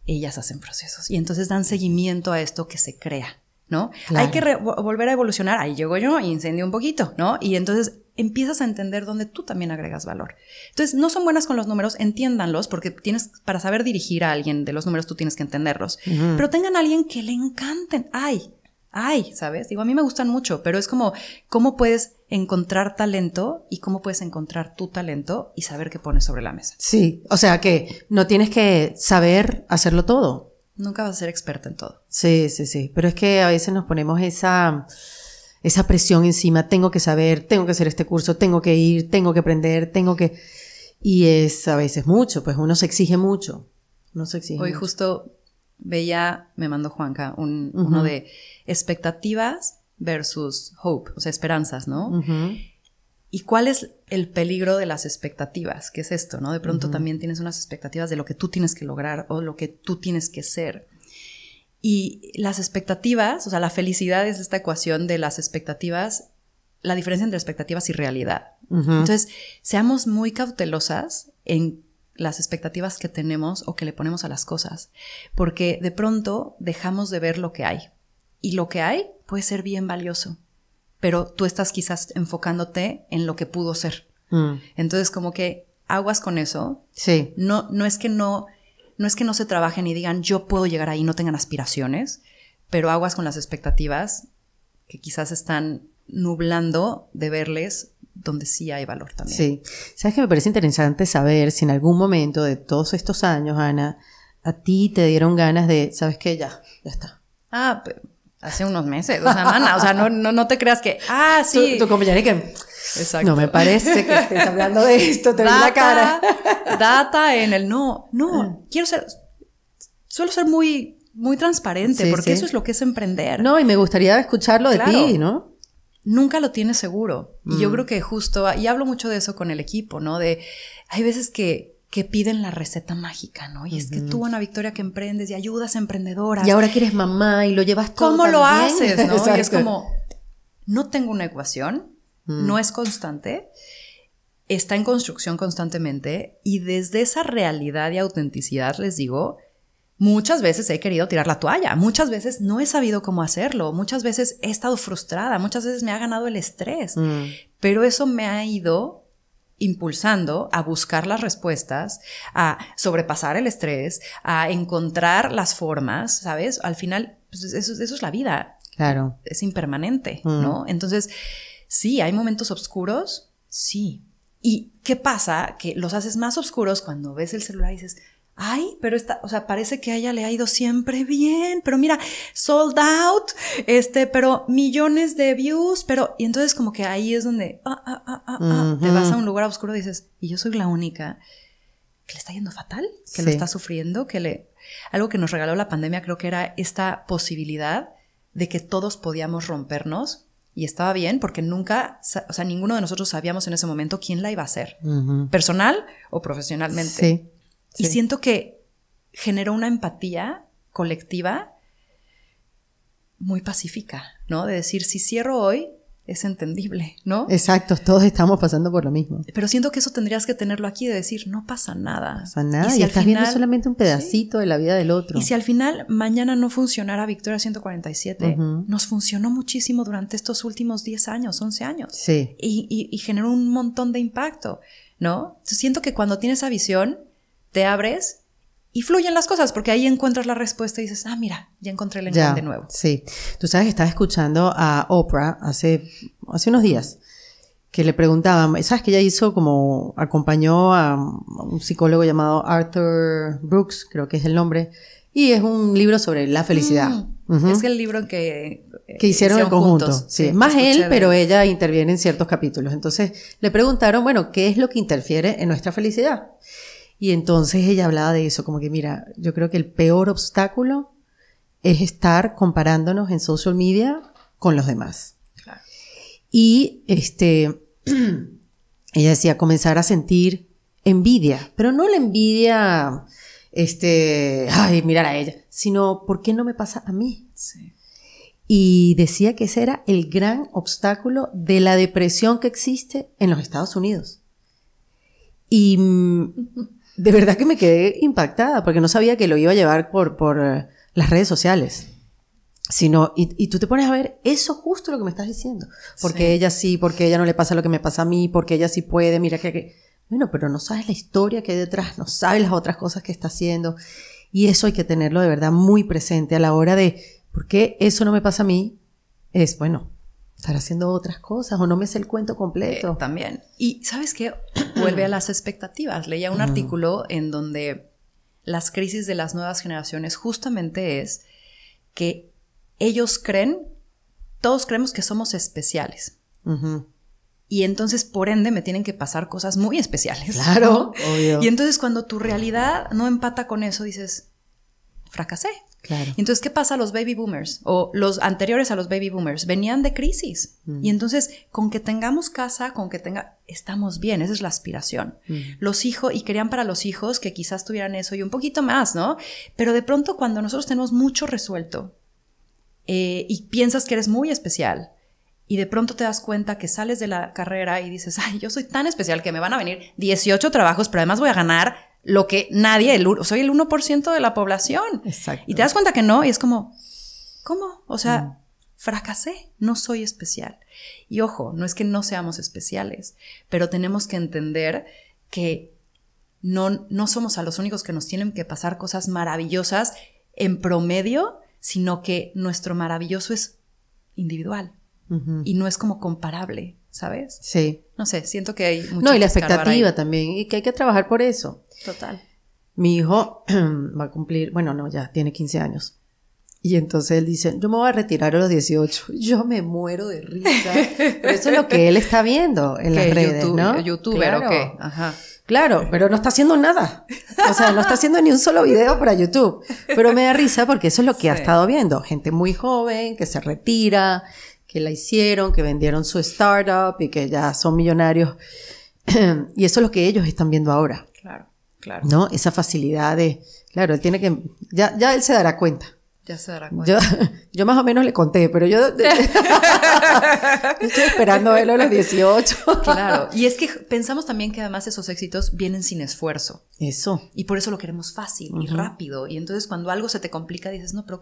Ellas hacen procesos y entonces dan seguimiento a esto que se crea, ¿no? Hay que volver a evolucionar. Ahí llego yo y incendio un poquito, ¿no? Y entonces empiezas a entender dónde tú también agregas valor. Entonces, no son buenas con los números, entiéndanlos, porque tienes, para saber dirigir a alguien de los números, tú tienes que entenderlos. Pero tengan a alguien que le encanten. Ay, ay, ¿sabes? Digo, a mí me gustan mucho, pero es como, ¿cómo puedes encontrar talento y cómo puedes encontrar tu talento y saber qué pones sobre la mesa? Sí, o sea que no tienes que saber hacerlo todo. Nunca vas a ser experta en todo. Sí, sí, sí. Pero es que a veces nos ponemos esa esa presión encima, tengo que saber, tengo que hacer este curso, tengo que ir, tengo que aprender, tengo que... Y es a veces mucho, pues uno se exige mucho. exige Hoy justo veía, me mandó Juanca, uno de expectativas versus hope, o sea, esperanzas, ¿no? ¿Y cuál es el peligro de las expectativas? ¿Qué es esto, no? De pronto también tienes unas expectativas de lo que tú tienes que lograr o lo que tú tienes que ser. Y las expectativas, o sea, la felicidad es esta ecuación de las expectativas, la diferencia entre expectativas y realidad. Entonces, seamos muy cautelosas en las expectativas que tenemos o que le ponemos a las cosas, porque de pronto dejamos de ver lo que hay. Y lo que hay puede ser bien valioso, pero tú estás quizás enfocándote en lo que pudo ser. Mm. Entonces, como que aguas con eso. Sí. No, no es que no no es que no se trabajen y digan, yo puedo llegar ahí, no tengan aspiraciones, pero aguas con las expectativas que quizás están nublando de verles donde sí hay valor también. Sí. ¿Sabes que me parece interesante saber si en algún momento de todos estos años, Ana, a ti te dieron ganas de, ¿sabes qué? Ya, ya está. Ah, hace unos meses, o sea, Ana, o sea, no, no, no te creas que, ah, sí. Tu, tu que no me parece que estés hablando de esto, te la cara. data en el no, no, mm. quiero ser, suelo ser muy, muy transparente, porque eso es lo que es emprender. No, y me gustaría escucharlo de ti, ¿no? Nunca lo tienes seguro. Y yo mm. creo que justo, y hablo mucho de eso con el equipo, ¿no? De, hay veces que que piden la receta mágica, ¿no? Y es que tú, una Victoria, que emprendes y ayudas a emprendedoras. Y ahora quieres mamá y lo llevas todo. ¿Cómo lo haces, no? Y es como, no tengo una ecuación, Mm. no es constante, está en construcción constantemente y desde esa realidad y autenticidad les digo, muchas veces he querido tirar la toalla, muchas veces no he sabido cómo hacerlo, muchas veces he estado frustrada, muchas veces me ha ganado el estrés, mm. pero eso me ha ido impulsando a buscar las respuestas, a sobrepasar el estrés, a encontrar las formas, ¿sabes? Al final, pues, eso, es la vida. Claro. Es impermanente, mm. ¿no? Entonces, Sí, hay momentos oscuros, sí. ¿Y qué pasa? Que los haces más oscuros cuando ves el celular y dices, Ay, pero está, o sea, parece que a ella le ha ido siempre bien, pero mira, sold out, este, pero millones de views, pero, y entonces como que ahí es donde, ah, ah, ah, ah te vas a un lugar oscuro y dices, y yo soy la única que le está yendo fatal, que lo está sufriendo, que le, algo que nos regaló la pandemia creo que era esta posibilidad de que todos podíamos rompernos y estaba bien porque nunca, o sea, ninguno de nosotros sabíamos en ese momento quién la iba a hacer, personal o profesionalmente. Y siento que generó una empatía colectiva muy pacífica, ¿no? De decir, si cierro hoy, es entendible, ¿no? Exacto, todos estamos pasando por lo mismo. Pero siento que eso tendrías que tenerlo aquí de decir, no pasa nada. No Pasa nada, y, estás viendo solamente un pedacito de la vida del otro. Y si al final mañana no funcionara Victoria 147, nos funcionó muchísimo durante estos últimos 10 años, 11 años. Sí. Y, generó un montón de impacto, ¿no? siento que cuando tienes esa visión, te abres y fluyen las cosas porque ahí encuentras la respuesta y dices, ah, mira, ya encontré el enlace de nuevo. Sí, tú sabes que estaba escuchando a Oprah hace, hace unos días que le preguntaban, sabes que ella hizo como, acompañó a un psicólogo llamado Arthur Brooks, creo que es el nombre, y es un libro sobre la felicidad. Mm, es el libro que, eh, que hicieron, Juntos, sí. Más él, pero ella interviene en ciertos capítulos. Entonces le preguntaron, bueno, ¿qué es lo que interfiere en nuestra felicidad? Y entonces ella hablaba de eso, como que mira, yo creo que el peor obstáculo es estar comparándonos en social media con los demás. Y este, ella decía, comenzar a sentir envidia, pero no la envidia, este, ay, mirar a ella, sino, ¿por qué no me pasa a mí? Y decía que ese era el gran obstáculo de la depresión que existe en los Estados Unidos. Y mm, de verdad que me quedé impactada porque no sabía que lo iba a llevar por, por eh, las redes sociales. Sino, y, tú te pones a ver eso justo lo que me estás diciendo. Porque ella sí, porque ella no le pasa lo que me pasa a mí, porque ella sí puede, mira que, que... Bueno, pero no sabes la historia que hay detrás, no sabes las otras cosas que está haciendo. Y eso hay que tenerlo de verdad muy presente a la hora de, ¿por qué eso no me pasa a mí? Es, bueno, estar haciendo otras cosas o no me sé el cuento completo. Eh, también. Y sabes qué, vuelve a las expectativas. Leía un artículo en donde las crisis de las nuevas generaciones justamente es que ellos creen, todos creemos que somos especiales. Y entonces, por ende, me tienen que pasar cosas muy especiales. Claro. Obvio. Y entonces, cuando tu realidad no empata con eso, dices, fracasé. Entonces, ¿qué pasa a los baby boomers o los anteriores a los baby boomers? Venían de crisis. Mm. Y entonces, con que tengamos casa, con que tenga, estamos bien, esa es la aspiración. Mm. Los hijos, y querían para los hijos que quizás tuvieran eso y un poquito más, ¿no? Pero de pronto cuando nosotros tenemos mucho resuelto eh, y piensas que eres muy especial, y de pronto te das cuenta que sales de la carrera y dices, ay, yo soy tan especial que me van a venir 18 trabajos, pero además voy a ganar lo que nadie, el, soy el 1% de la población. Exacto. Y te das cuenta que no, y es como, ¿cómo? O sea, fracasé, no soy especial. Y ojo, no es que no seamos especiales, pero tenemos que entender que no, no somos a los únicos que nos tienen que pasar cosas maravillosas en promedio, sino que nuestro maravilloso es individual y no es como comparable, ¿sabes? Sí. No sé, siento que hay No, y la expectativa también, y que hay que trabajar por eso. Total. Mi hijo va a cumplir, bueno, no, ya tiene 15 años. Y entonces él dice, yo me voy a retirar a los 18. Yo me muero de risa. eso es lo que él está viendo en las redes, ¿no? ¿Youtuber claro. o qué? Ajá. Claro, pero no está haciendo nada. O sea, no está haciendo ni un solo video para YouTube. Pero me da risa porque eso es lo que ha estado viendo. Gente muy joven que se retira, que la hicieron, que vendieron su startup y que ya son millonarios. y eso es lo que ellos están viendo ahora. Claro. ¿No? Esa facilidad de, claro, él tiene que, ya, ya él se dará cuenta. Ya se dará cuenta. Yo, más o menos le conté, pero yo estoy esperando a verlo a los 18. claro. Y es que pensamos también que además esos éxitos vienen sin esfuerzo. Eso. Y por eso lo queremos fácil y rápido. Y entonces cuando algo se te complica dices, no, pero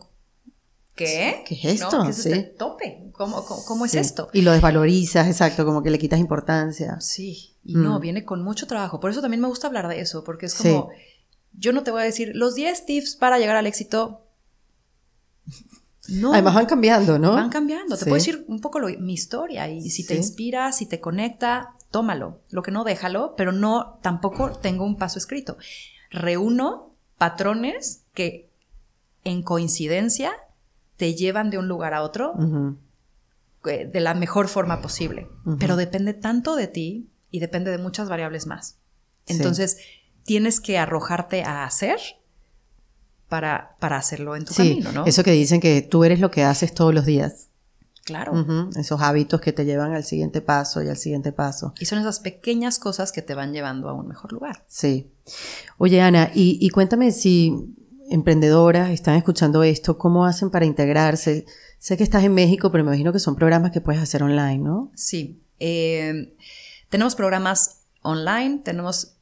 ¿Qué? ¿Qué es esto? ¿Qué es este tope? ¿Cómo, cómo, es esto? Y lo desvalorizas, exacto, como que le quitas importancia. Sí. Y no, mm. viene con mucho trabajo. Por eso también me gusta hablar de eso, porque es como, yo no te voy a decir los 10 tips para llegar al éxito. No. Además van cambiando, ¿no? Van cambiando. Te puedo decir un poco mi historia y si te inspira, si te conecta, tómalo. Lo que no, déjalo, pero no, tampoco tengo un paso escrito. Reúno patrones que en coincidencia te llevan de un lugar a otro eh, de la mejor forma posible. Pero depende tanto de ti y depende de muchas variables más. Entonces, tienes que arrojarte a hacer para, para hacerlo en tu camino, ¿no? Eso que dicen que tú eres lo que haces todos los días. Claro. Esos hábitos que te llevan al siguiente paso y al siguiente paso. Y son esas pequeñas cosas que te van llevando a un mejor lugar. Sí. Oye, Ana, y, cuéntame si emprendedoras están escuchando esto, ¿cómo hacen para integrarse? Sé que estás en México, pero me imagino que son programas que puedes hacer online, ¿no? Sí. Eh, tenemos programas online, tenemos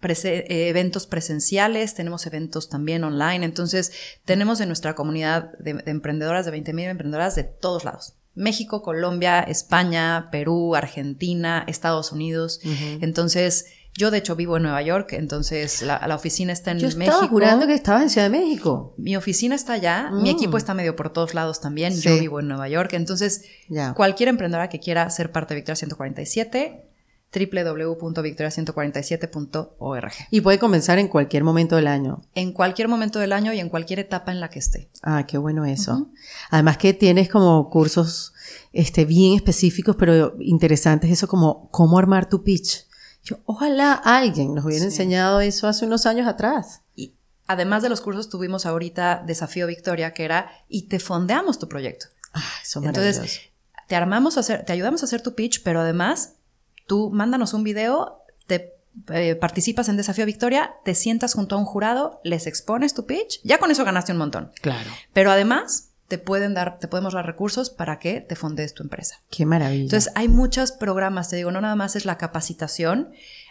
eh, eventos presenciales, tenemos eventos también online, entonces tenemos en nuestra comunidad de, emprendedoras, de 20.000 emprendedoras de todos lados. México, Colombia, España, Perú, Argentina, Estados Unidos. Entonces, yo de hecho vivo en Nueva York, entonces la, oficina está en México. Yo estaba jurando que estaba en Ciudad de México. Mi oficina está allá, mi mm. equipo está medio por todos lados también, yo vivo en Nueva York. Entonces, cualquier emprendedora que quiera ser parte de Victoria 147, www.victoria147.org. Y puede comenzar en cualquier momento del año. En cualquier momento del año y en cualquier etapa en la que esté. Ah, qué bueno eso. Además que tienes como cursos este, bien específicos, pero interesantes, eso como cómo armar tu pitch. Yo, ojalá alguien nos hubiera enseñado eso hace unos años atrás. Y además de los cursos, tuvimos ahorita Desafío Victoria, que era y te fondeamos tu proyecto. Ah, eso Entonces, te armamos hacer, te ayudamos a hacer tu pitch, pero además Tú mándanos un video, te eh, participas en Desafío Victoria, te sientas junto a un jurado, les expones tu pitch, ya con eso ganaste un montón. Claro. Pero además te pueden dar, te podemos dar recursos para que te fundes tu empresa. Qué maravilla. Entonces hay muchos programas, te digo, no nada más es la capacitación,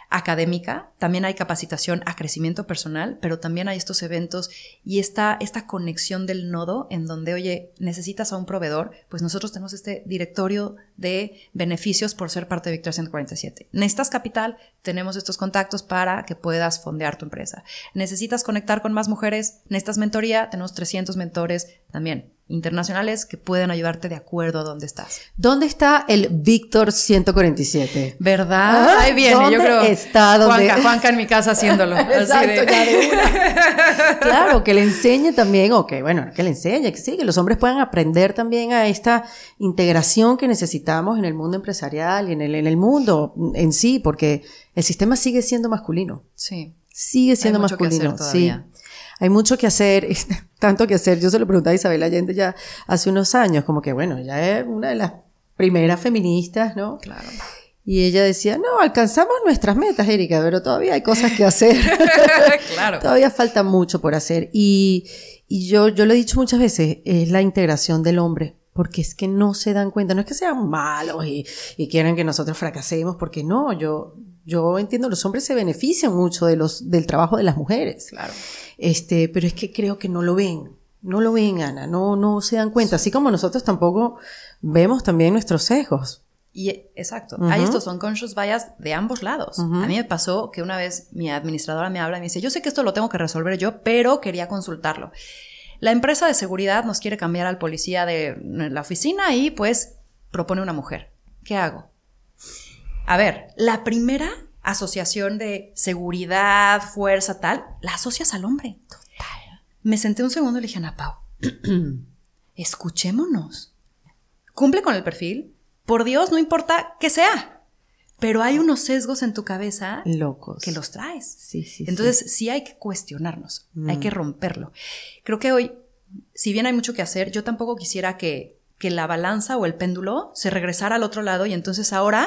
académica, también hay capacitación a crecimiento personal, pero también hay estos eventos y esta, esta conexión del nodo en donde, oye, necesitas a un proveedor, pues nosotros tenemos este directorio de beneficios por ser parte de Victoria 147. Necesitas capital, tenemos estos contactos para que puedas fondear tu empresa. Necesitas conectar con más mujeres, necesitas mentoría, tenemos 300 mentores también internacionales que pueden ayudarte de acuerdo a dónde estás. ¿Dónde está el Víctor 147? ¿Verdad? Ah, Ahí viene, yo creo. Está Juanca, Juanca en mi casa haciéndolo. Exacto, claro, que le enseñe también, o okay, bueno, que le enseñe, que sí, que los hombres puedan aprender también a esta integración que necesitamos en el mundo empresarial y en el, en el mundo en sí, porque el sistema sigue siendo masculino. Sí. Sigue siendo masculino. Sí. Hay mucho que hacer, tanto que hacer. Yo se lo preguntaba a Isabel Allende ya hace unos años, como que bueno, ya es una de las primeras feministas, ¿no? Claro. Y ella decía, no, alcanzamos nuestras metas, Erika, pero todavía hay cosas que hacer. claro. todavía falta mucho por hacer. Y, y yo, yo lo he dicho muchas veces, es la integración del hombre porque es que no se dan cuenta, no es que sean malos y, y quieran que nosotros fracasemos, porque no, yo, yo entiendo, los hombres se benefician mucho de los, del trabajo de las mujeres. Claro. Este, pero es que creo que no lo ven. No lo ven, Ana, no, no se dan cuenta. Así como nosotros tampoco vemos también nuestros sesgos. Y exacto, Ahí estos son conscious bias de ambos lados. A mí me pasó que una vez mi administradora me habla y me dice, yo sé que esto lo tengo que resolver yo, pero quería consultarlo. La empresa de seguridad nos quiere cambiar al policía de la oficina y pues propone una mujer. ¿Qué hago? A ver, la primera asociación de seguridad, fuerza, tal, la asocias al hombre. Total. Me senté un segundo y le dije a Ana escuchémonos. Cumple con el perfil. Por Dios, no importa que sea. Pero hay unos sesgos en tu cabeza que los traes. Sí, sí. Entonces sí, hay que cuestionarnos, hay mm. que romperlo. Creo que hoy, si bien hay mucho que hacer, yo tampoco quisiera que que la balanza o el péndulo se regresara al otro lado y entonces ahora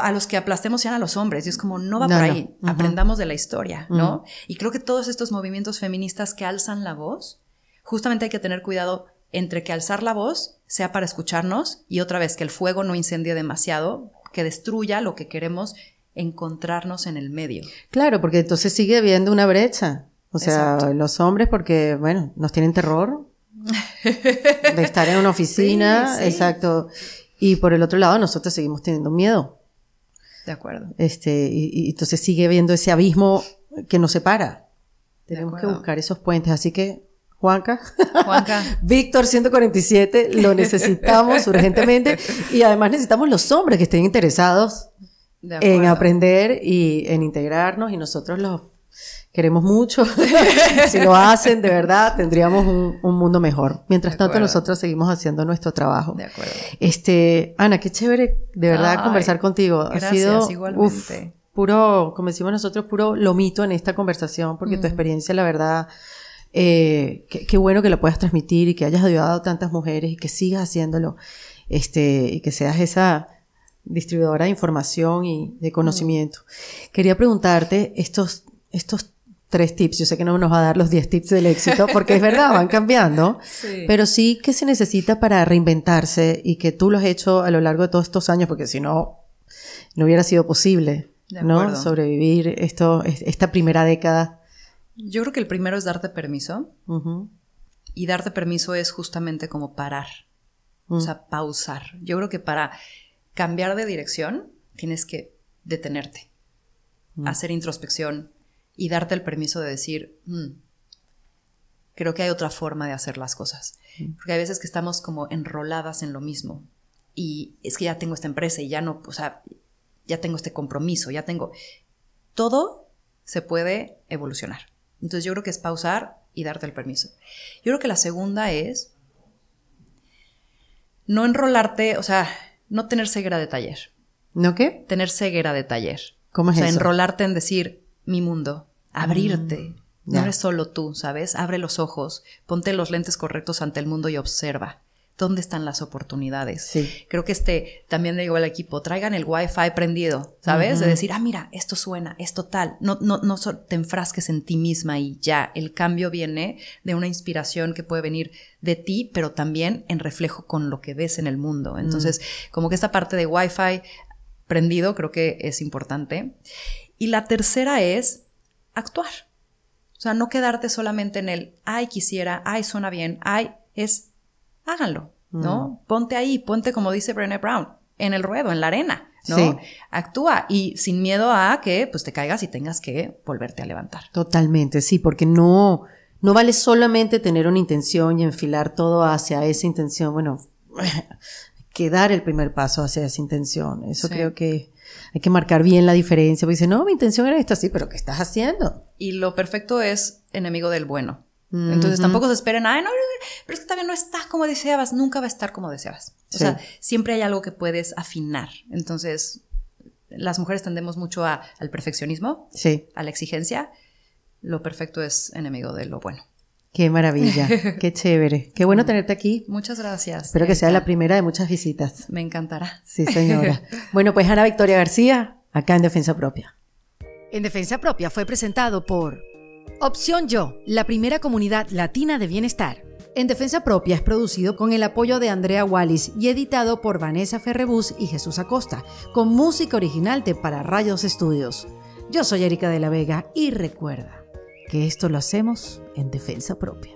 a los que aplastemos sean a los hombres. Y es como, no va por ahí, aprendamos de la historia, ¿no? Y creo que todos estos movimientos feministas que alzan la voz, justamente hay que tener cuidado entre que alzar la voz sea para escucharnos y otra vez que el fuego no incendie demasiado, que destruya lo que queremos encontrarnos en el medio. Claro, porque entonces sigue habiendo una brecha. O sea, los hombres porque, bueno, nos tienen terror de estar en una oficina, exacto. Y por el otro lado, nosotros seguimos teniendo miedo. De acuerdo. Este, y, entonces sigue viendo ese abismo que nos separa. Tenemos que buscar esos puentes. Así que, Juanca, Juanca. Víctor 147, lo necesitamos urgentemente. Y además necesitamos los hombres que estén interesados en aprender y en integrarnos y nosotros los queremos mucho. si lo hacen, de verdad, tendríamos un, mundo mejor. Mientras tanto, nosotros seguimos haciendo nuestro trabajo. De acuerdo. Este, Ana, qué chévere, de verdad, conversar contigo. ha sido puro, como decimos nosotros, puro lomito en esta conversación, porque tu mm. experiencia, la verdad, eh, qué bueno que la puedas transmitir y que hayas ayudado a tantas mujeres y que sigas haciéndolo. Este, y que seas esa, distribuidora de información y de mm. conocimiento. Quería preguntarte estos, estos tres tips. Yo sé que no nos va a dar los diez tips del éxito, porque es verdad, van cambiando, pero sí ¿qué se necesita para reinventarse y que tú lo has hecho a lo largo de todos estos años, porque si no, no hubiera sido posible, ¿no? Sobrevivir esto, esta primera década. Yo creo que el primero es darte permiso. Y darte permiso es justamente como parar, o mm. sea, pausar. Yo creo que para cambiar de dirección tienes que detenerte, mm. hacer introspección, y darte el permiso de decir, mm, creo que hay otra forma de hacer las cosas. Mm. Porque hay veces que estamos como enroladas en lo mismo. Y es que ya tengo esta empresa y ya no, o sea, ya tengo este compromiso, ya tengo... Todo se puede evolucionar. Entonces yo creo que es pausar y darte el permiso. Yo creo que la segunda es no enrolarte, o sea, no tener ceguera de taller. ¿No qué? Tener ceguera de taller. ¿Cómo es o sea, enrolarte en decir, mi mundo, abrirte. Mm, no eres solo tú, ¿sabes? Abre los ojos, ponte los lentes correctos ante el mundo y observa. ¿Dónde están las oportunidades? Sí. Creo que este, también le digo al equipo, traigan el wifi prendido, ¿sabes? De decir, ah, mira, esto suena, es total. No, no, no te enfrasques en ti misma y ya. El cambio viene de una inspiración que puede venir de ti, pero también en reflejo con lo que ves en el mundo. Mm. Entonces, como que esta parte de wifi prendido creo que es importante. Y la tercera es actuar. O sea, no quedarte solamente en el, ay, quisiera, ay, suena bien, ay, es, háganlo, mm. ¿no? Ponte ahí, ponte como dice Brené Brown, en el ruedo, en la arena, ¿no? Actúa y sin miedo a que pues te caigas y tengas que volverte a levantar. Totalmente, sí, porque no no vale solamente tener una intención y enfilar todo hacia esa intención, bueno, que dar el primer paso hacia esa intención. Eso creo que hay que marcar bien la diferencia. Porque dice, no, mi intención era esto, así, pero ¿qué estás haciendo? Y lo perfecto es enemigo del bueno. Entonces tampoco se esperen, ay, no, pero es que también no está como deseabas, nunca va a estar como deseabas. O sea, siempre hay algo que puedes afinar. Entonces, las mujeres tendemos mucho al perfeccionismo, a la exigencia. Lo perfecto es enemigo de lo bueno. Qué maravilla, qué chévere. Qué bueno tenerte aquí. Muchas gracias. Espero que sea la primera de muchas visitas. Me encantará. Sí, señora. Bueno, pues Ana Victoria García, acá en Defensa Propia. En Defensa Propia fue presentado por Opción Yo, la primera comunidad latina de bienestar. En Defensa Propia es producido con el apoyo de Andrea Wallis y editado por Vanessa Ferrebus y Jesús Acosta, con música original de Para Rayos Estudios. Yo soy Erika de la Vega y recuerda que esto lo hacemos en defensa propia.